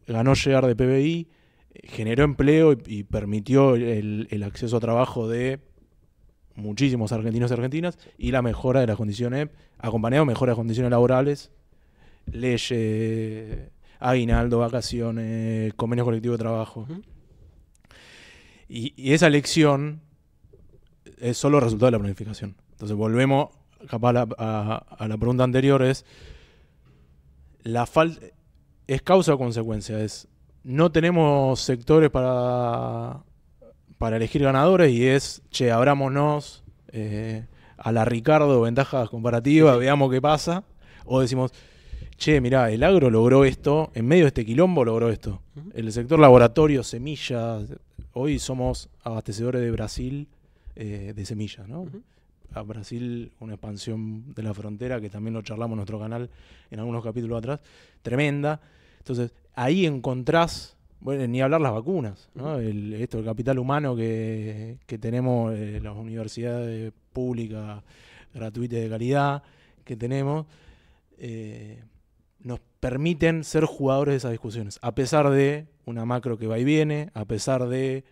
ganó llegar de PBI, generó empleo y, permitió el, el acceso a trabajo de muchísimos argentinos y argentinas, y la mejora de las condiciones, acompañado de mejora de condiciones laborales, leyes, aguinaldo, vacaciones, convenios colectivos de trabajo. y, esa elección es solo resultado de la planificación. Entonces volvemos capaz a, la pregunta anterior, es la falta es causa o consecuencia, es no tenemos sectores para para elegir ganadores y es, che, abrámonos eh, a la Ricardo, ventajas comparativas, veamos qué pasa. O decimos, che, mirá, el agro logró esto, en medio de este quilombo logró esto. El sector laboratorio, semillas, hoy somos abastecedores de Brasil eh, de semillas, ¿no? A Brasil, una expansión de la frontera que también lo charlamos en nuestro canal en algunos capítulos atrás, tremenda. Entonces, ahí encontrás bueno, ni hablar las vacunas, ¿no? El, esto, el capital humano que, tenemos, eh, las universidades públicas gratuitas de calidad que tenemos, eh, nos permiten ser jugadores de esas discusiones, a pesar de una macro que va y viene, a pesar de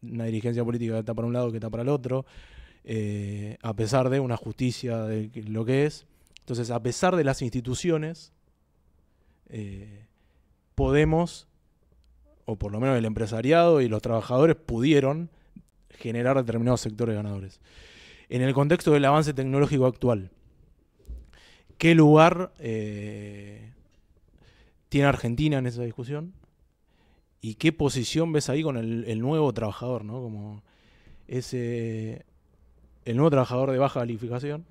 una dirigencia política que está para un lado, que está para el otro, eh, a pesar de una justicia de lo que es. Entonces, a pesar de las instituciones, podemos o por lo menos el empresariado y los trabajadores pudieron generar determinados sectores ganadores. En el contexto del avance tecnológico actual, ¿qué lugar eh, tiene Argentina en esa discusión? ¿Y qué posición ves ahí con el, nuevo trabajador, ¿no? Como ese. El nuevo trabajador de baja calificación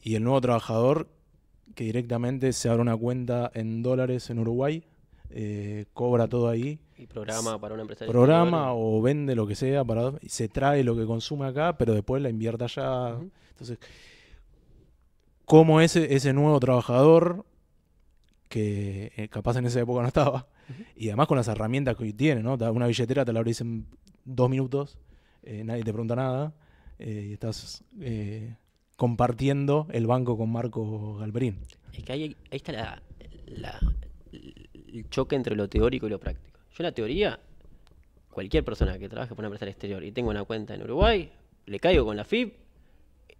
y el nuevo trabajador que directamente se abre una cuenta en dólares en Uruguay eh, cobra todo ahí. Y programa para una Programa o vende lo que sea, para, se trae lo que consume acá, pero después la invierta allá. Entonces, ¿cómo ese, ese nuevo trabajador, que eh, capaz en esa época no estaba, y además con las herramientas que hoy tiene, ¿no? Una billetera te la abrís en dos minutos, eh, nadie te pregunta nada, y estás compartiendo el banco con Marco Galperín. Es que ahí, está la, el choque entre lo teórico y lo práctico. Yo la teoría, cualquier persona que trabaje por una empresa del exterior y tenga una cuenta en Uruguay, le caigo con la FIP,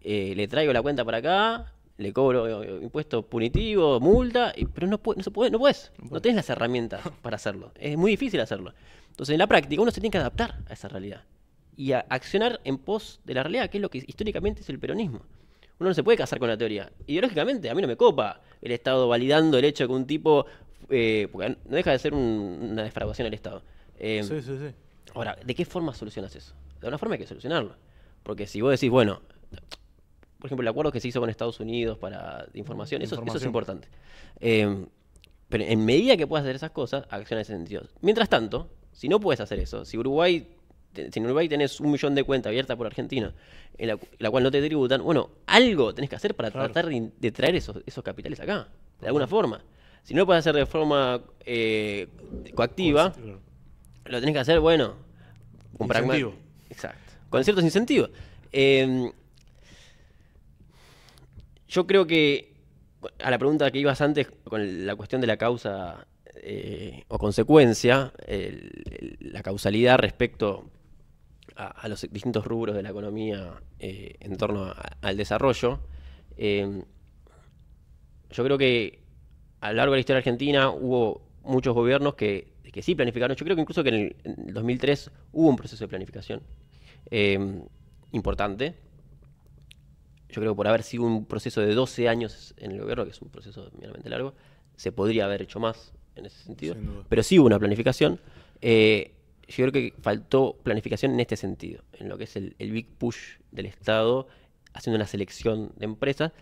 eh, le traigo la cuenta para acá, le cobro eh, impuestos punitivos, multa, y, pero no, no, puede, no puedes, no, tienes las herramientas para hacerlo. Es muy difícil hacerlo. Entonces, en la práctica, uno se tiene que adaptar a esa realidad y a accionar en pos de la realidad, que es lo que históricamente es el peronismo. Uno no se puede casar con la teoría. Ideológicamente, a mí no me copa el Estado validando el hecho de que un tipo eh, porque no deja de ser una defraudación al Estado. Eh, sí, sí, sí. Ahora, ¿de qué forma solucionas eso? De alguna forma hay que solucionarlo. Porque si vos decís, bueno, por ejemplo, el acuerdo que se hizo con Estados Unidos para información, eso, eso es importante. Eh, pero en medida que puedas hacer esas cosas, acciones en ese sentido. Mientras tanto, si no puedes hacer eso, si Uruguay si en Uruguay tenés un millón de cuentas abiertas por Argentina, en la, cual no te tributan, bueno, algo tenés que hacer para tratar de, traer esos capitales acá, de alguna forma. Si no lo puedes hacer de forma eh, coactiva, lo tenés que hacer, bueno, con Con ciertos incentivos. Em, yo creo que a la pregunta que ibas antes con la cuestión de la causa eh, o consecuencia, la causalidad respecto a, los distintos rubros de la economía eh, en torno al desarrollo, em, yo creo que a lo largo de la historia argentina hubo muchos gobiernos que, sí planificaron. Yo creo que incluso que en el, 2003 hubo un proceso de planificación eh, importante. Yo creo que por haber sido un proceso de 12 años en el gobierno, que es un proceso meramente largo, se podría haber hecho más en ese sentido. Pero sí hubo una planificación. Eh, yo creo que faltó planificación en este sentido, en lo que es el, el big push del Estado haciendo una selección de empresas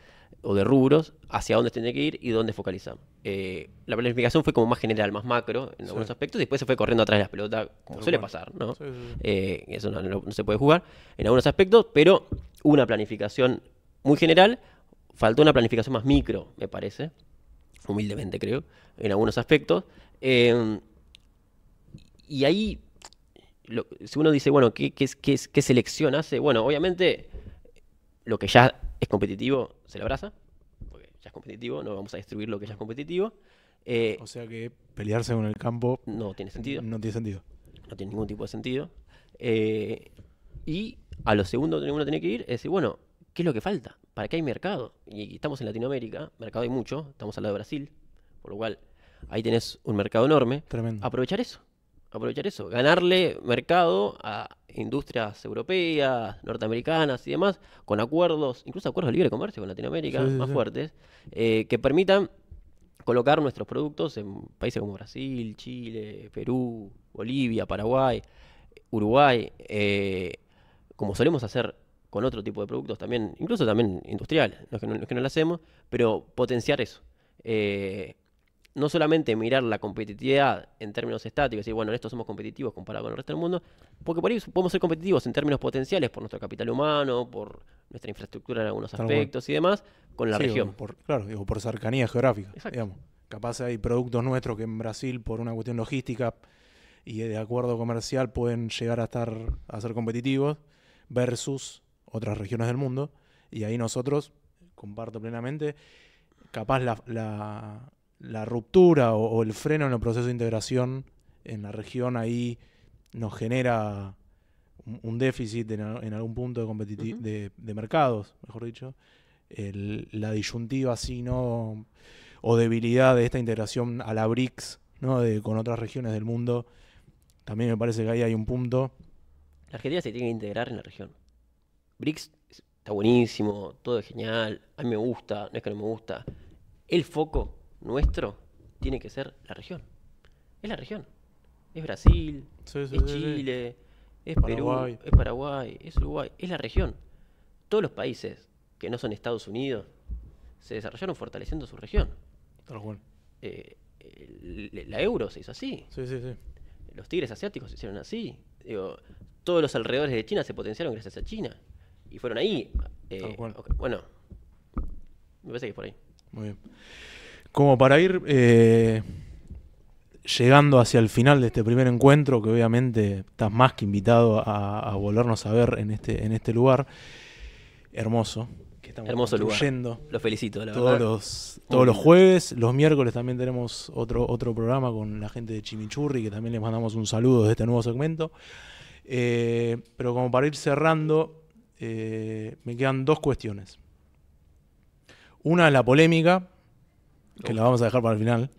o de rubros hacia dónde tiene que ir y dónde focalizar. Eh, la planificación fue como más general, más macro en algunos aspectos, y después se fue corriendo atrás de las pelotas, como suele pasar, ¿no? Eh, eso no, se puede jugar en algunos aspectos, pero una planificación muy general, faltó una planificación más micro, me parece, humildemente creo, en algunos aspectos. Em, y ahí, si uno dice, bueno, ¿qué, qué, qué selección hace? Bueno, obviamente lo que ya es competitivo, se le abraza, porque ya es competitivo, no vamos a destruir lo que ya es competitivo. Eh, o sea que pelearse con el campo no tiene sentido. No tiene sentido. No tiene ningún tipo de sentido. Eh, y a lo segundo que uno tiene que ir es decir, bueno, ¿qué es lo que falta? ¿Para qué hay mercado? Y estamos en Latinoamérica, mercado hay mucho, estamos al lado de Brasil, por lo cual ahí tenés un mercado enorme. Tremendo. Aprovechar eso, aprovechar eso, ganarle mercado a, industrias europeas, norteamericanas y demás, con acuerdos, incluso acuerdos de libre comercio con Latinoamérica, más fuertes, eh, que permitan colocar nuestros productos en países como Brasil, Chile, Perú, Bolivia, Paraguay, Uruguay, eh, como solemos hacer con otro tipo de productos también, incluso también industriales, los que no, no lo hacemos, pero potenciar eso. Eh, no solamente mirar la competitividad en términos estáticos y decir, bueno, en esto somos competitivos comparado con el resto del mundo, porque por ahí podemos ser competitivos en términos potenciales por nuestro capital humano, por nuestra infraestructura en algunos aspectos y demás, con la región. por, claro, digo, por cercanía geográfica, Capaz hay productos nuestros que en Brasil, por una cuestión logística y de acuerdo comercial, pueden llegar a estar a ser competitivos versus otras regiones del mundo. Y ahí nosotros, comparto plenamente, capaz la la ruptura o, el freno en el proceso de integración en la región ahí nos genera un, déficit en, algún punto de, de, mercados, mejor dicho, la disyuntiva o debilidad de esta integración a la BRICS con otras regiones del mundo, también me parece que ahí hay un punto. La Argentina se tiene que integrar en la región. BRICS está buenísimo, todo es genial, a mí me gusta, no es que no me gusta. El foco nuestro tiene que ser la región. Es la región. Es Brasil, es Chile, es Perú, es Paraguay, es Uruguay, es la región. Todos los países que no son Estados Unidos se desarrollaron fortaleciendo su región. Eh, la euro se hizo así. Sí, sí, sí. Los tigres asiáticos se hicieron así. Digo, todos los alrededores de China se potenciaron gracias a China. Y fueron ahí. Eh, bueno, me parece que por ahí. Muy bien. Como para ir eh, llegando hacia el final de este primer encuentro, que obviamente estás más que invitado a, volvernos a ver en este, en este lugar hermoso, que Hermoso Lugar. Los felicito, la todos verdad. Los, todos los jueves, los miércoles también tenemos otro, otro programa con la gente de Chimichurri, que también les mandamos un saludo desde este nuevo segmento. Eh, pero como para ir cerrando, eh, me quedan dos cuestiones. Una la polémica, que la vamos a dejar para el final.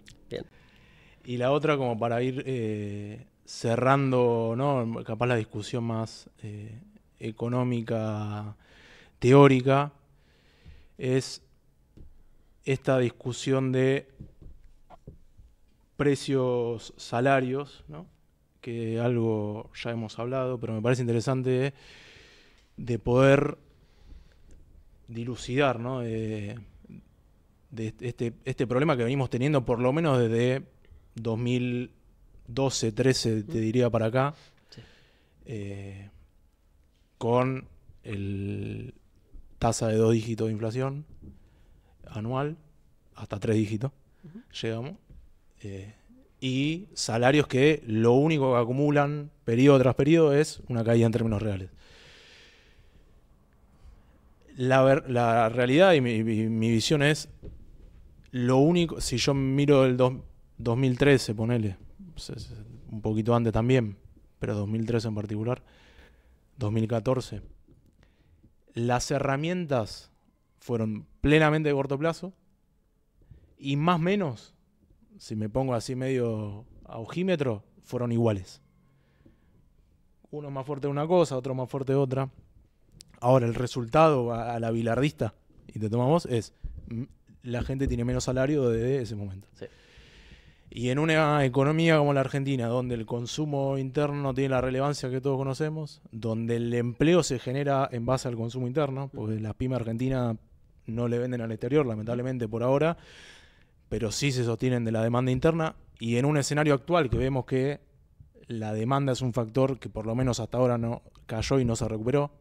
Y la otra como para ir eh, cerrando, Capaz la discusión más eh, económica, teórica, es esta discusión de precios, salarios, que algo ya hemos hablado, pero me parece interesante de poder dilucidar, ¿no? de este, este, problema que venimos teniendo por lo menos desde 2012, 13, te diría para acá, eh, con el tasa de dos dígitos de inflación anual, hasta tres dígitos, llegamos, eh, y salarios que lo único que acumulan periodo tras periodo es una caída en términos reales. La, realidad y mi visión es, lo único, si yo miro el 2013, ponele, un poquito antes también, pero 2013 en particular, 2014, las herramientas fueron plenamente de corto plazo y más o menos, si me pongo así medio a fueron iguales. Uno más fuerte de una cosa, otro más fuerte de otra. Ahora, el resultado a, a la bilardista, y te tomamos, es mm, la gente tiene menos salario desde ese momento. Y en una economía como la Argentina, donde el consumo interno tiene la relevancia que todos conocemos, donde el empleo se genera en base al consumo interno, porque las pymes argentinas no le venden al exterior, lamentablemente por ahora, pero sí se sostienen de la demanda interna, y en un escenario actual que vemos que la demanda es un factor que por lo menos hasta ahora no cayó y no se recuperó,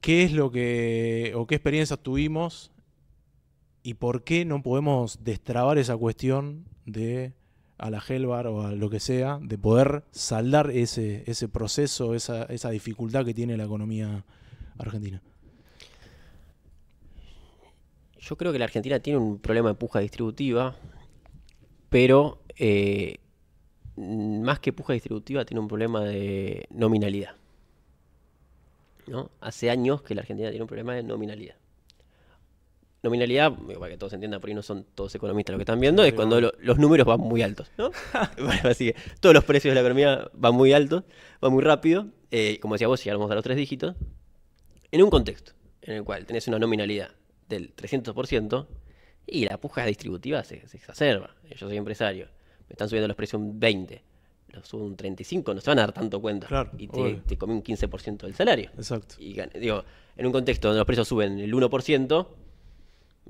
¿qué es lo que, o qué experiencias tuvimos ¿Y por qué no podemos destrabar esa cuestión de a la Gelbar o a lo que sea, de poder saldar ese, proceso, esa, dificultad que tiene la economía argentina? Yo creo que la Argentina tiene un problema de puja distributiva, pero eh, más que puja distributiva tiene un problema de nominalidad. Hace años que la Argentina tiene un problema de nominalidad nominalidad, para que todos entiendan, por ahí no son todos economistas lo que están viendo, es cuando los números van muy altos, ¿no? así que todos los precios de la economía van muy altos, van muy rápido. Eh, como decía vos, llegamos a los tres dígitos. En un contexto en el cual tenés una nominalidad del 300% y la puja distributiva se, se exacerba. Eh, yo soy empresario, me están subiendo los precios un 20%, los subo un 35%, no se van a dar tanto cuenta. y te, te, comí un 15% del salario. Exacto. Y digo, en un contexto donde los precios suben el 1%,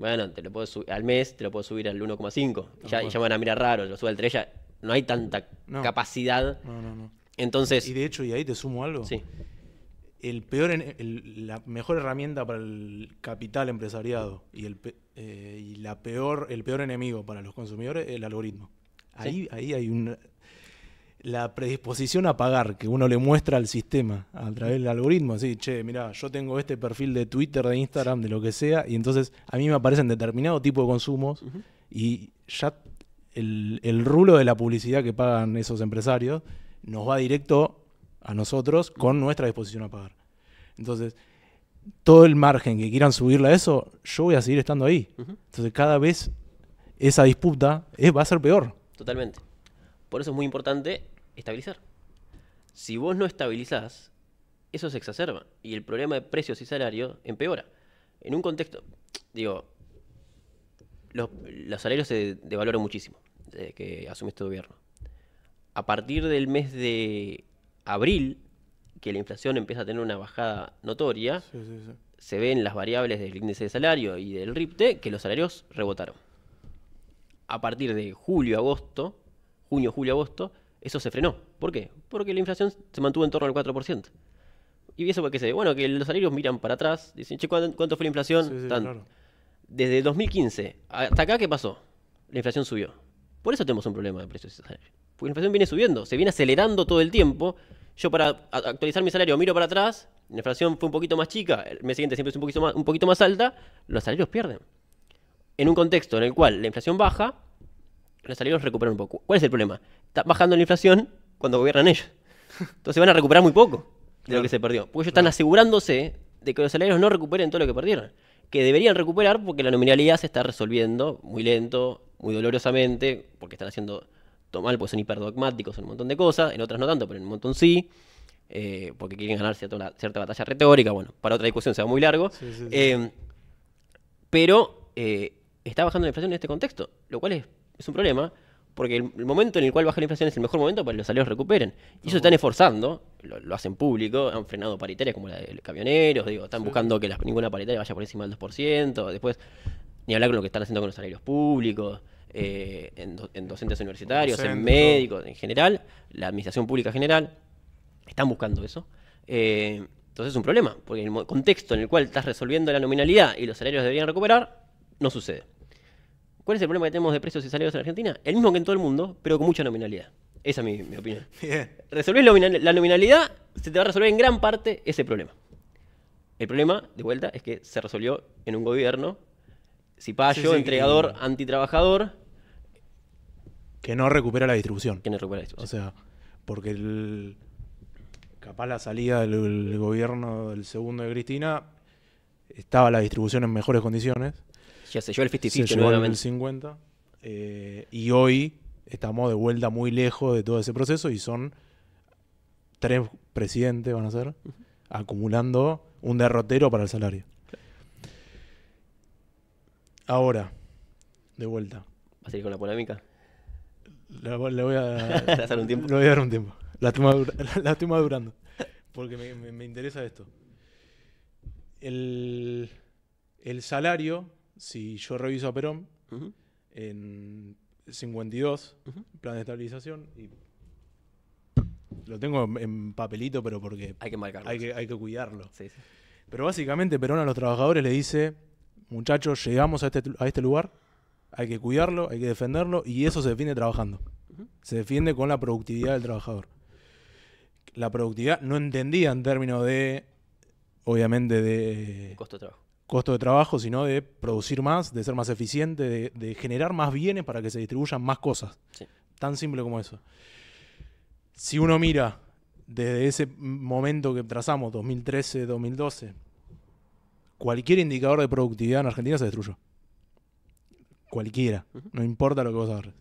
bueno, te lo puedo al mes, te lo puedo subir al 1,5. ya, van a mirar raro, lo subo al 3, ya no hay tanta capacidad. No, no, no. Entonces. Y de hecho, y ahí te sumo algo. Sí. El peor, la mejor herramienta para el capital empresariado y, el, eh, y la peor, el peor enemigo para los consumidores es el algoritmo. Ahí, ahí hay un la predisposición a pagar que uno le muestra al sistema a través del algoritmo. Así, che, mira yo tengo este perfil de Twitter, de Instagram, de lo que sea, y entonces a mí me aparecen determinado tipo de consumos y ya el, el, rulo de la publicidad que pagan esos empresarios nos va directo a nosotros con nuestra disposición a pagar. Entonces, todo el margen que quieran subirle a eso, yo voy a seguir estando ahí. Entonces, cada vez esa disputa es, eh, va a ser peor. Totalmente. Por eso es muy importante estabilizar. Si vos no estabilizás, eso se exacerba y el problema de precios y salario empeora. En un contexto, digo, los, salarios se devaloran muchísimo desde que asume este gobierno. A partir del mes de abril, que la inflación empieza a tener una bajada notoria, se ven las variables del índice de salario y del RIPTE que los salarios rebotaron. A partir de julio, agosto, junio, julio, agosto, eso se frenó. ¿Por qué? Porque la inflación se mantuvo en torno al 4%. ¿Y eso porque qué se Bueno, que los salarios miran para atrás, dicen, che, ¿cuánto, fue la inflación? Desde 2015 hasta acá, ¿qué pasó? La inflación subió. Por eso tenemos un problema de precios y salarios. Porque la inflación viene subiendo, se viene acelerando todo el tiempo. Yo para actualizar mi salario miro para atrás, la inflación fue un poquito más chica, el mes siguiente siempre es un poquito más, un poquito más alta, los salarios pierden. En un contexto en el cual la inflación baja, los salarios recuperan un poco. ¿Cuál es el problema? Está bajando la inflación cuando gobiernan ellos. Entonces van a recuperar muy poco de lo que se perdió. Porque ellos están asegurándose de que los salarios no recuperen todo lo que perdieron. Que deberían recuperar porque la nominalidad se está resolviendo muy lento, muy dolorosamente, porque están haciendo todo mal, porque son hiperdogmáticos en un montón de cosas, en otras no tanto, pero en un montón sí. Eh, porque quieren ganar cierta, batalla retórica, bueno, para otra discusión se va muy largo. Eh, pero eh, está bajando la inflación en este contexto, lo cual es es un problema, porque el, momento en el cual baja la inflación es el mejor momento para que los salarios recuperen. Y eso están esforzando, lo, hacen público, han frenado paritarias como la de los camioneros, digo, están buscando que ninguna paritaria vaya por encima del 2%, después ni hablar con lo que están haciendo con los salarios públicos. Eh, en, docentes universitarios, en médicos, en general, la administración pública general, están buscando eso. Eh, entonces es un problema, porque el contexto en el cual estás resolviendo la nominalidad y los salarios deberían recuperar, no sucede. ¿Cuál es el problema que tenemos de precios y salarios en Argentina? El mismo que en todo el mundo, pero con mucha nominalidad. Esa es mi, opinión. Resolver la nominalidad, se te va a resolver en gran parte ese problema. El problema, de vuelta, es que se resolvió en un gobierno cipayo, entregador, antitrabajador. Que no recupera la distribución. Que no recupera la distribución. O sea, porque el, capaz la salida del, gobierno del segundo de Cristina estaba la distribución en mejores condiciones ya se llevó el 50 nuevamente. 50. Eh, y hoy estamos de vuelta muy lejos de todo ese proceso y son tres presidentes, van a ser, acumulando un derrotero para el salario. Ahora, de vuelta. va a seguir con la polémica? Le, voy a. dar un tiempo? La estoy, madurando. Porque me, interesa esto. el salario si yo reviso a Perón en 52, plan de estabilización, y lo tengo en papelito, pero porque hay que marcarlo. Hay que, cuidarlo. Pero básicamente Perón a los trabajadores le dice, muchachos, llegamos este, a este, lugar, hay que cuidarlo, hay que defenderlo, y eso se defiende trabajando. Se defiende con la productividad del trabajador. La productividad no entendía en términos de, obviamente, de... Costo de trabajo costo de trabajo, sino de producir más, de ser más eficiente, de, generar más bienes para que se distribuyan más cosas. Tan simple como eso. Si uno mira desde ese momento que trazamos, 2013, 2012, cualquier indicador de productividad en Argentina se destruyó. Cualquiera. No importa lo que vos agarres.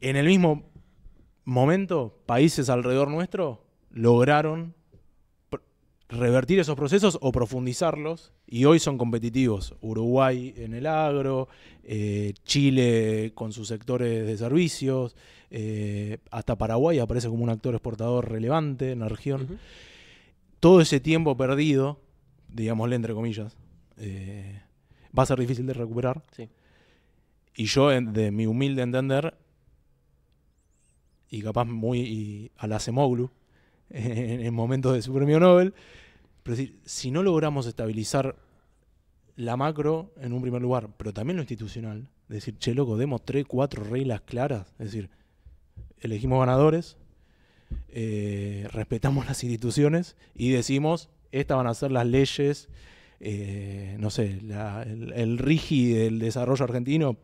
En el mismo momento, países alrededor nuestro lograron revertir esos procesos o profundizarlos. Y hoy son competitivos. Uruguay en el agro, eh, Chile con sus sectores de servicios, eh, hasta Paraguay aparece como un actor exportador relevante en la región. Todo ese tiempo perdido, digámosle entre comillas, eh, va a ser difícil de recuperar. Y yo, de mi humilde entender, y capaz muy al a la Semoglu, en, momentos de su premio Nobel. Pero si, no logramos estabilizar la macro en un primer lugar, pero también lo institucional, decir, che, loco, demos tres, cuatro reglas claras, es decir, elegimos ganadores, eh, respetamos las instituciones y decimos, estas van a ser las leyes, eh, no sé, el, RIGI del desarrollo argentino,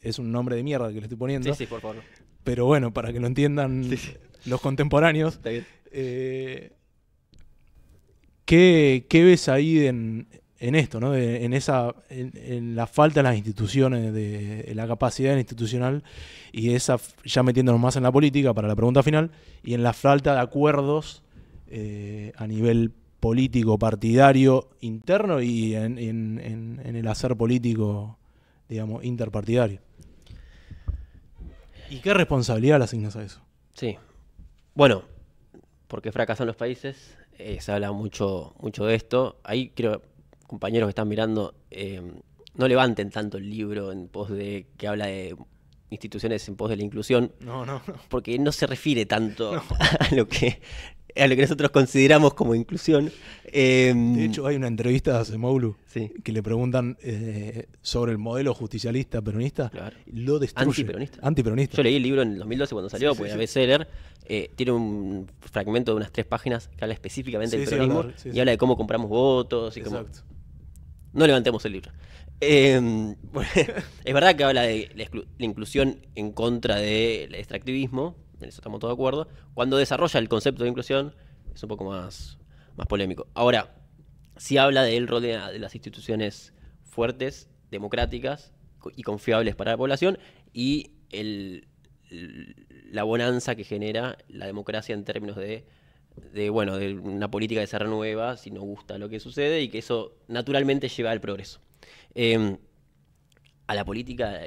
es un nombre de mierda que le estoy poniendo. Sí, sí, por favor. Pero bueno, para que lo entiendan los contemporáneos, eh, ¿qué, ves ahí en, esto, en, esa, en, la falta de las instituciones, de, la capacidad institucional y esa, ya metiéndonos más en la política para la pregunta final, y en la falta de acuerdos eh, a nivel político, partidario, interno y en, en el hacer político, digamos, interpartidario? ¿Y qué responsabilidad le asignas a eso? Sí. Bueno, porque fracasan los países. Eh, se habla mucho, mucho de esto. Ahí creo, compañeros que están mirando, eh, no levanten tanto el libro en pos de que habla de instituciones en pos de la inclusión. No, no. Porque no se refiere tanto a lo que a lo que nosotros consideramos como inclusión. Em, de hecho, hay una entrevista de Acemoglu que le preguntan eh, sobre el modelo justicialista peronista. Lo destruye. Antiperonista. Antiperonista. Yo leí el libro en 2012 cuando salió, porque pues sí, Seller, eh, tiene un fragmento de unas tres páginas que habla específicamente del peronismo y habla de cómo compramos votos y No levantemos el libro. Em, es verdad que habla de la inclusión en contra del extractivismo, en eso estamos todos de acuerdo. Cuando desarrolla el concepto de inclusión, es un poco más, más polémico. Ahora, si habla del rol de, de las instituciones fuertes, democráticas y confiables para la población y el, la bonanza que genera la democracia en términos de, bueno, de una política que se renueva si no gusta lo que sucede y que eso naturalmente lleva al progreso. Em, a la política,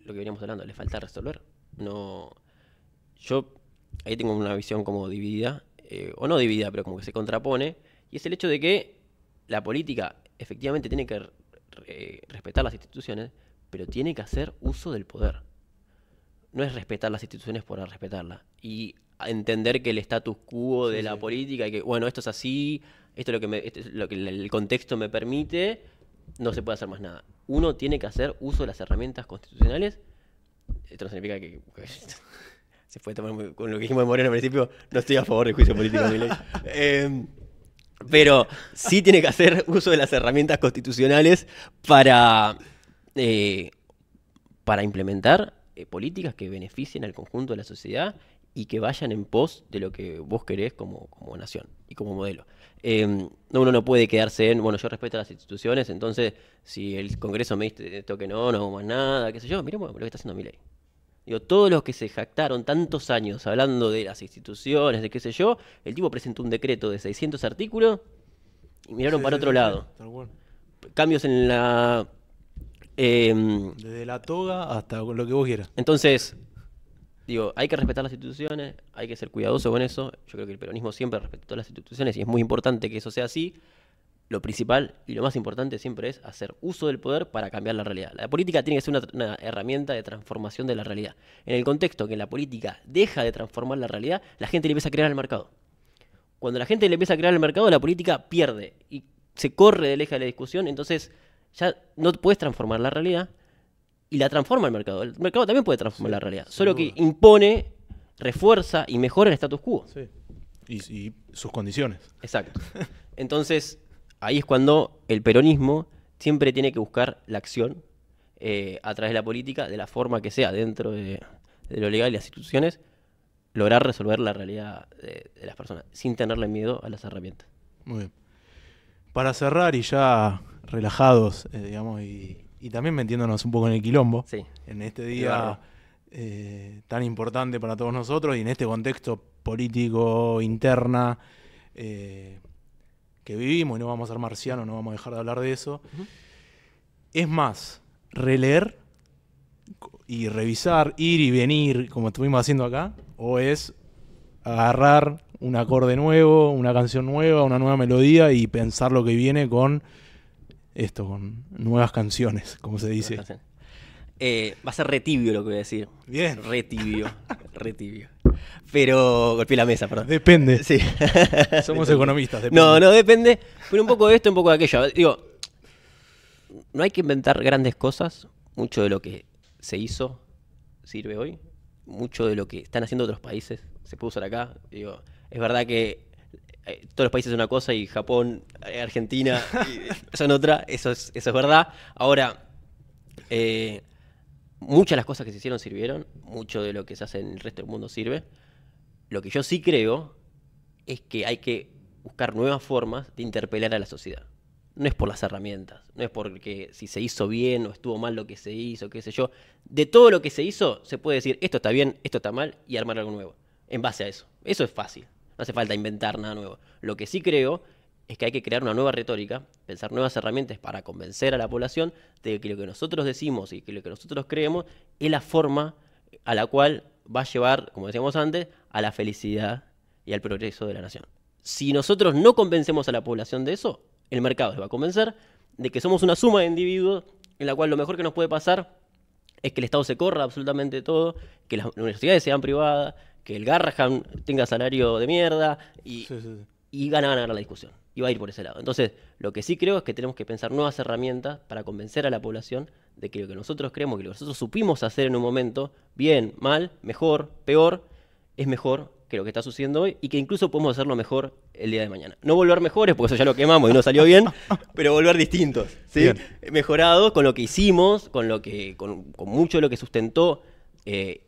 lo que veníamos hablando, le falta resolver. No, yo ahí tengo una visión como dividida, eh, o no dividida, pero como que se contrapone, y es el hecho de que la política efectivamente tiene que respetar las instituciones, pero tiene que hacer uso del poder. No es respetar las instituciones por respetarlas. Y entender que el status quo de la política y que, bueno, esto es así, esto es lo que, lo que el contexto me permite, no se puede hacer más nada. Uno tiene que hacer uso de las herramientas constitucionales. Esto no significa que se puede tomar con lo que dijimos de Moreno al principio, no estoy a favor del juicio político de mi ley. Em, pero sí tiene que hacer uso de las herramientas constitucionales para, eh, para implementar eh, políticas que beneficien al conjunto de la sociedad y que vayan en pos de lo que vos querés como, como nación y como modelo. Em, uno no puede quedarse en, bueno, yo respeto las instituciones, entonces si el Congreso me dice esto que no, no hago más nada, qué sé yo, miremos lo que está haciendo mi ley. Digo, todos los que se jactaron tantos años hablando de las instituciones, de qué sé yo, el tipo presentó un decreto de 600 artículos y miraron para otro lado. Cambios en la... Em, Desde la toga hasta lo que vos quieras. Entonces, digo, hay que respetar las instituciones, hay que ser cuidadoso con eso. Yo creo que el peronismo siempre respetó las instituciones y es muy importante que eso sea así lo principal y lo más importante siempre es hacer uso del poder para cambiar la realidad. La política tiene que ser una, herramienta de transformación de la realidad. En el contexto que la política deja de transformar la realidad, la gente le empieza a crear el mercado. Cuando la gente le empieza a crear el mercado, la política pierde y se corre del eje de la discusión, entonces ya no puedes transformar la realidad y la transforma el mercado. El mercado también puede transformar la realidad, solo que impone, refuerza y mejora el status quo. Sí. y sus condiciones. Exacto. Entonces, ahí es cuando el peronismo siempre tiene que buscar la acción eh, a través de la política, de la forma que sea, dentro de, lo legal y las instituciones, lograr resolver la realidad de, las personas, sin tenerle miedo a las herramientas. Muy bien. Para cerrar y ya relajados, eh, digamos, y, también metiéndonos un poco en el quilombo, en este día eh, tan importante para todos nosotros y en este contexto político, interna, que vivimos y no vamos a ser marcianos, no vamos a dejar de hablar de eso. Es más, releer y revisar, ir y venir, como estuvimos haciendo acá, o es agarrar un acorde nuevo, una canción nueva, una nueva melodía y pensar lo que viene con esto, con nuevas canciones, como se dice. Eh, va a ser retibio lo que voy a decir. Bien. Retibio, retibio. Pero golpeé la mesa, perdón. Depende. Sí. Somos economistas, No, no, depende. Pero un poco de esto, un poco de aquello. Digo, no hay que inventar grandes cosas. Mucho de lo que se hizo sirve hoy. Mucho de lo que están haciendo otros países se puede usar acá. Digo, es verdad que eh, todos los países son una cosa y Japón, eh, Argentina son otra, eso es, eso es verdad. Ahora, eh, muchas de las cosas que se hicieron sirvieron, mucho de lo que se hace en el resto del mundo sirve. Lo que yo sí creo es que hay que buscar nuevas formas de interpelar a la sociedad. No es por las herramientas, no es porque si se hizo bien o estuvo mal lo que se hizo, qué sé yo. De todo lo que se hizo, se puede decir esto está bien, esto está mal y armar algo nuevo. En base a eso. Eso es fácil. No hace falta inventar nada nuevo. Lo que sí creo es que hay que crear una nueva retórica, pensar nuevas herramientas para convencer a la población de que lo que nosotros decimos y que lo que nosotros creemos es la forma a la cual va a llevar, como decíamos antes, a la felicidad y al progreso de la nación. Si nosotros no convencemos a la población de eso, el mercado se va a convencer de que somos una suma de individuos en la cual lo mejor que nos puede pasar es que el Estado se corra absolutamente todo, que las universidades sean privadas, que el Garrahan tenga salario de mierda y y van a ganar la discusión. Y va a ir por ese lado. Entonces, lo que sí creo es que tenemos que pensar nuevas herramientas para convencer a la población de que lo que nosotros creemos, que lo que nosotros supimos hacer en un momento, bien, mal, mejor, peor, es mejor que lo que está sucediendo hoy y que incluso podemos hacerlo mejor el día de mañana. No volver mejores, porque eso ya lo quemamos y no salió bien, pero volver distintos, Mejorados con lo que hicimos, con, lo que, con, mucho de lo que sustentó eh,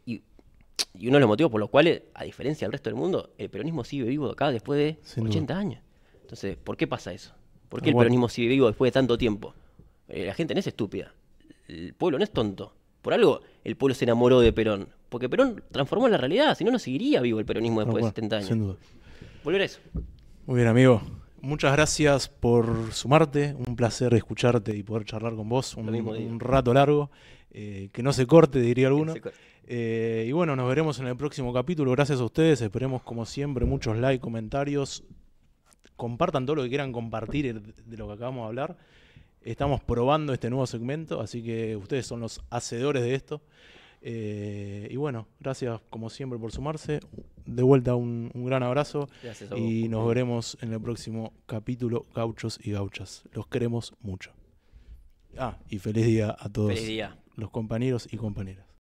y uno de los motivos por los cuales, a diferencia del resto del mundo, el peronismo sigue vivo acá después de 80 años. Entonces, ¿por qué pasa eso? ¿Por qué el peronismo sigue vivo después de tanto tiempo? Eh, la gente no es estúpida. El pueblo no es tonto. Por algo el pueblo se enamoró de Perón. Porque Perón transformó la realidad, si no, no seguiría vivo el peronismo después de 70 años. Sin duda. Volver a eso. Muy bien, amigo. Muchas gracias por sumarte. Un placer escucharte y poder charlar con vos un, rato largo. Eh, que no se corte, diría alguno. Eh, y bueno, nos veremos en el próximo capítulo. Gracias a ustedes. Esperemos, como siempre, muchos likes, comentarios. Compartan todo lo que quieran compartir de lo que acabamos de hablar. Estamos probando este nuevo segmento, así que ustedes son los hacedores de esto. Eh, y bueno, gracias como siempre por sumarse. De vuelta un, un gran abrazo y nos veremos en el próximo capítulo, gauchos y gauchas. Los queremos mucho. Ah, y feliz día a todos los compañeros y compañeras.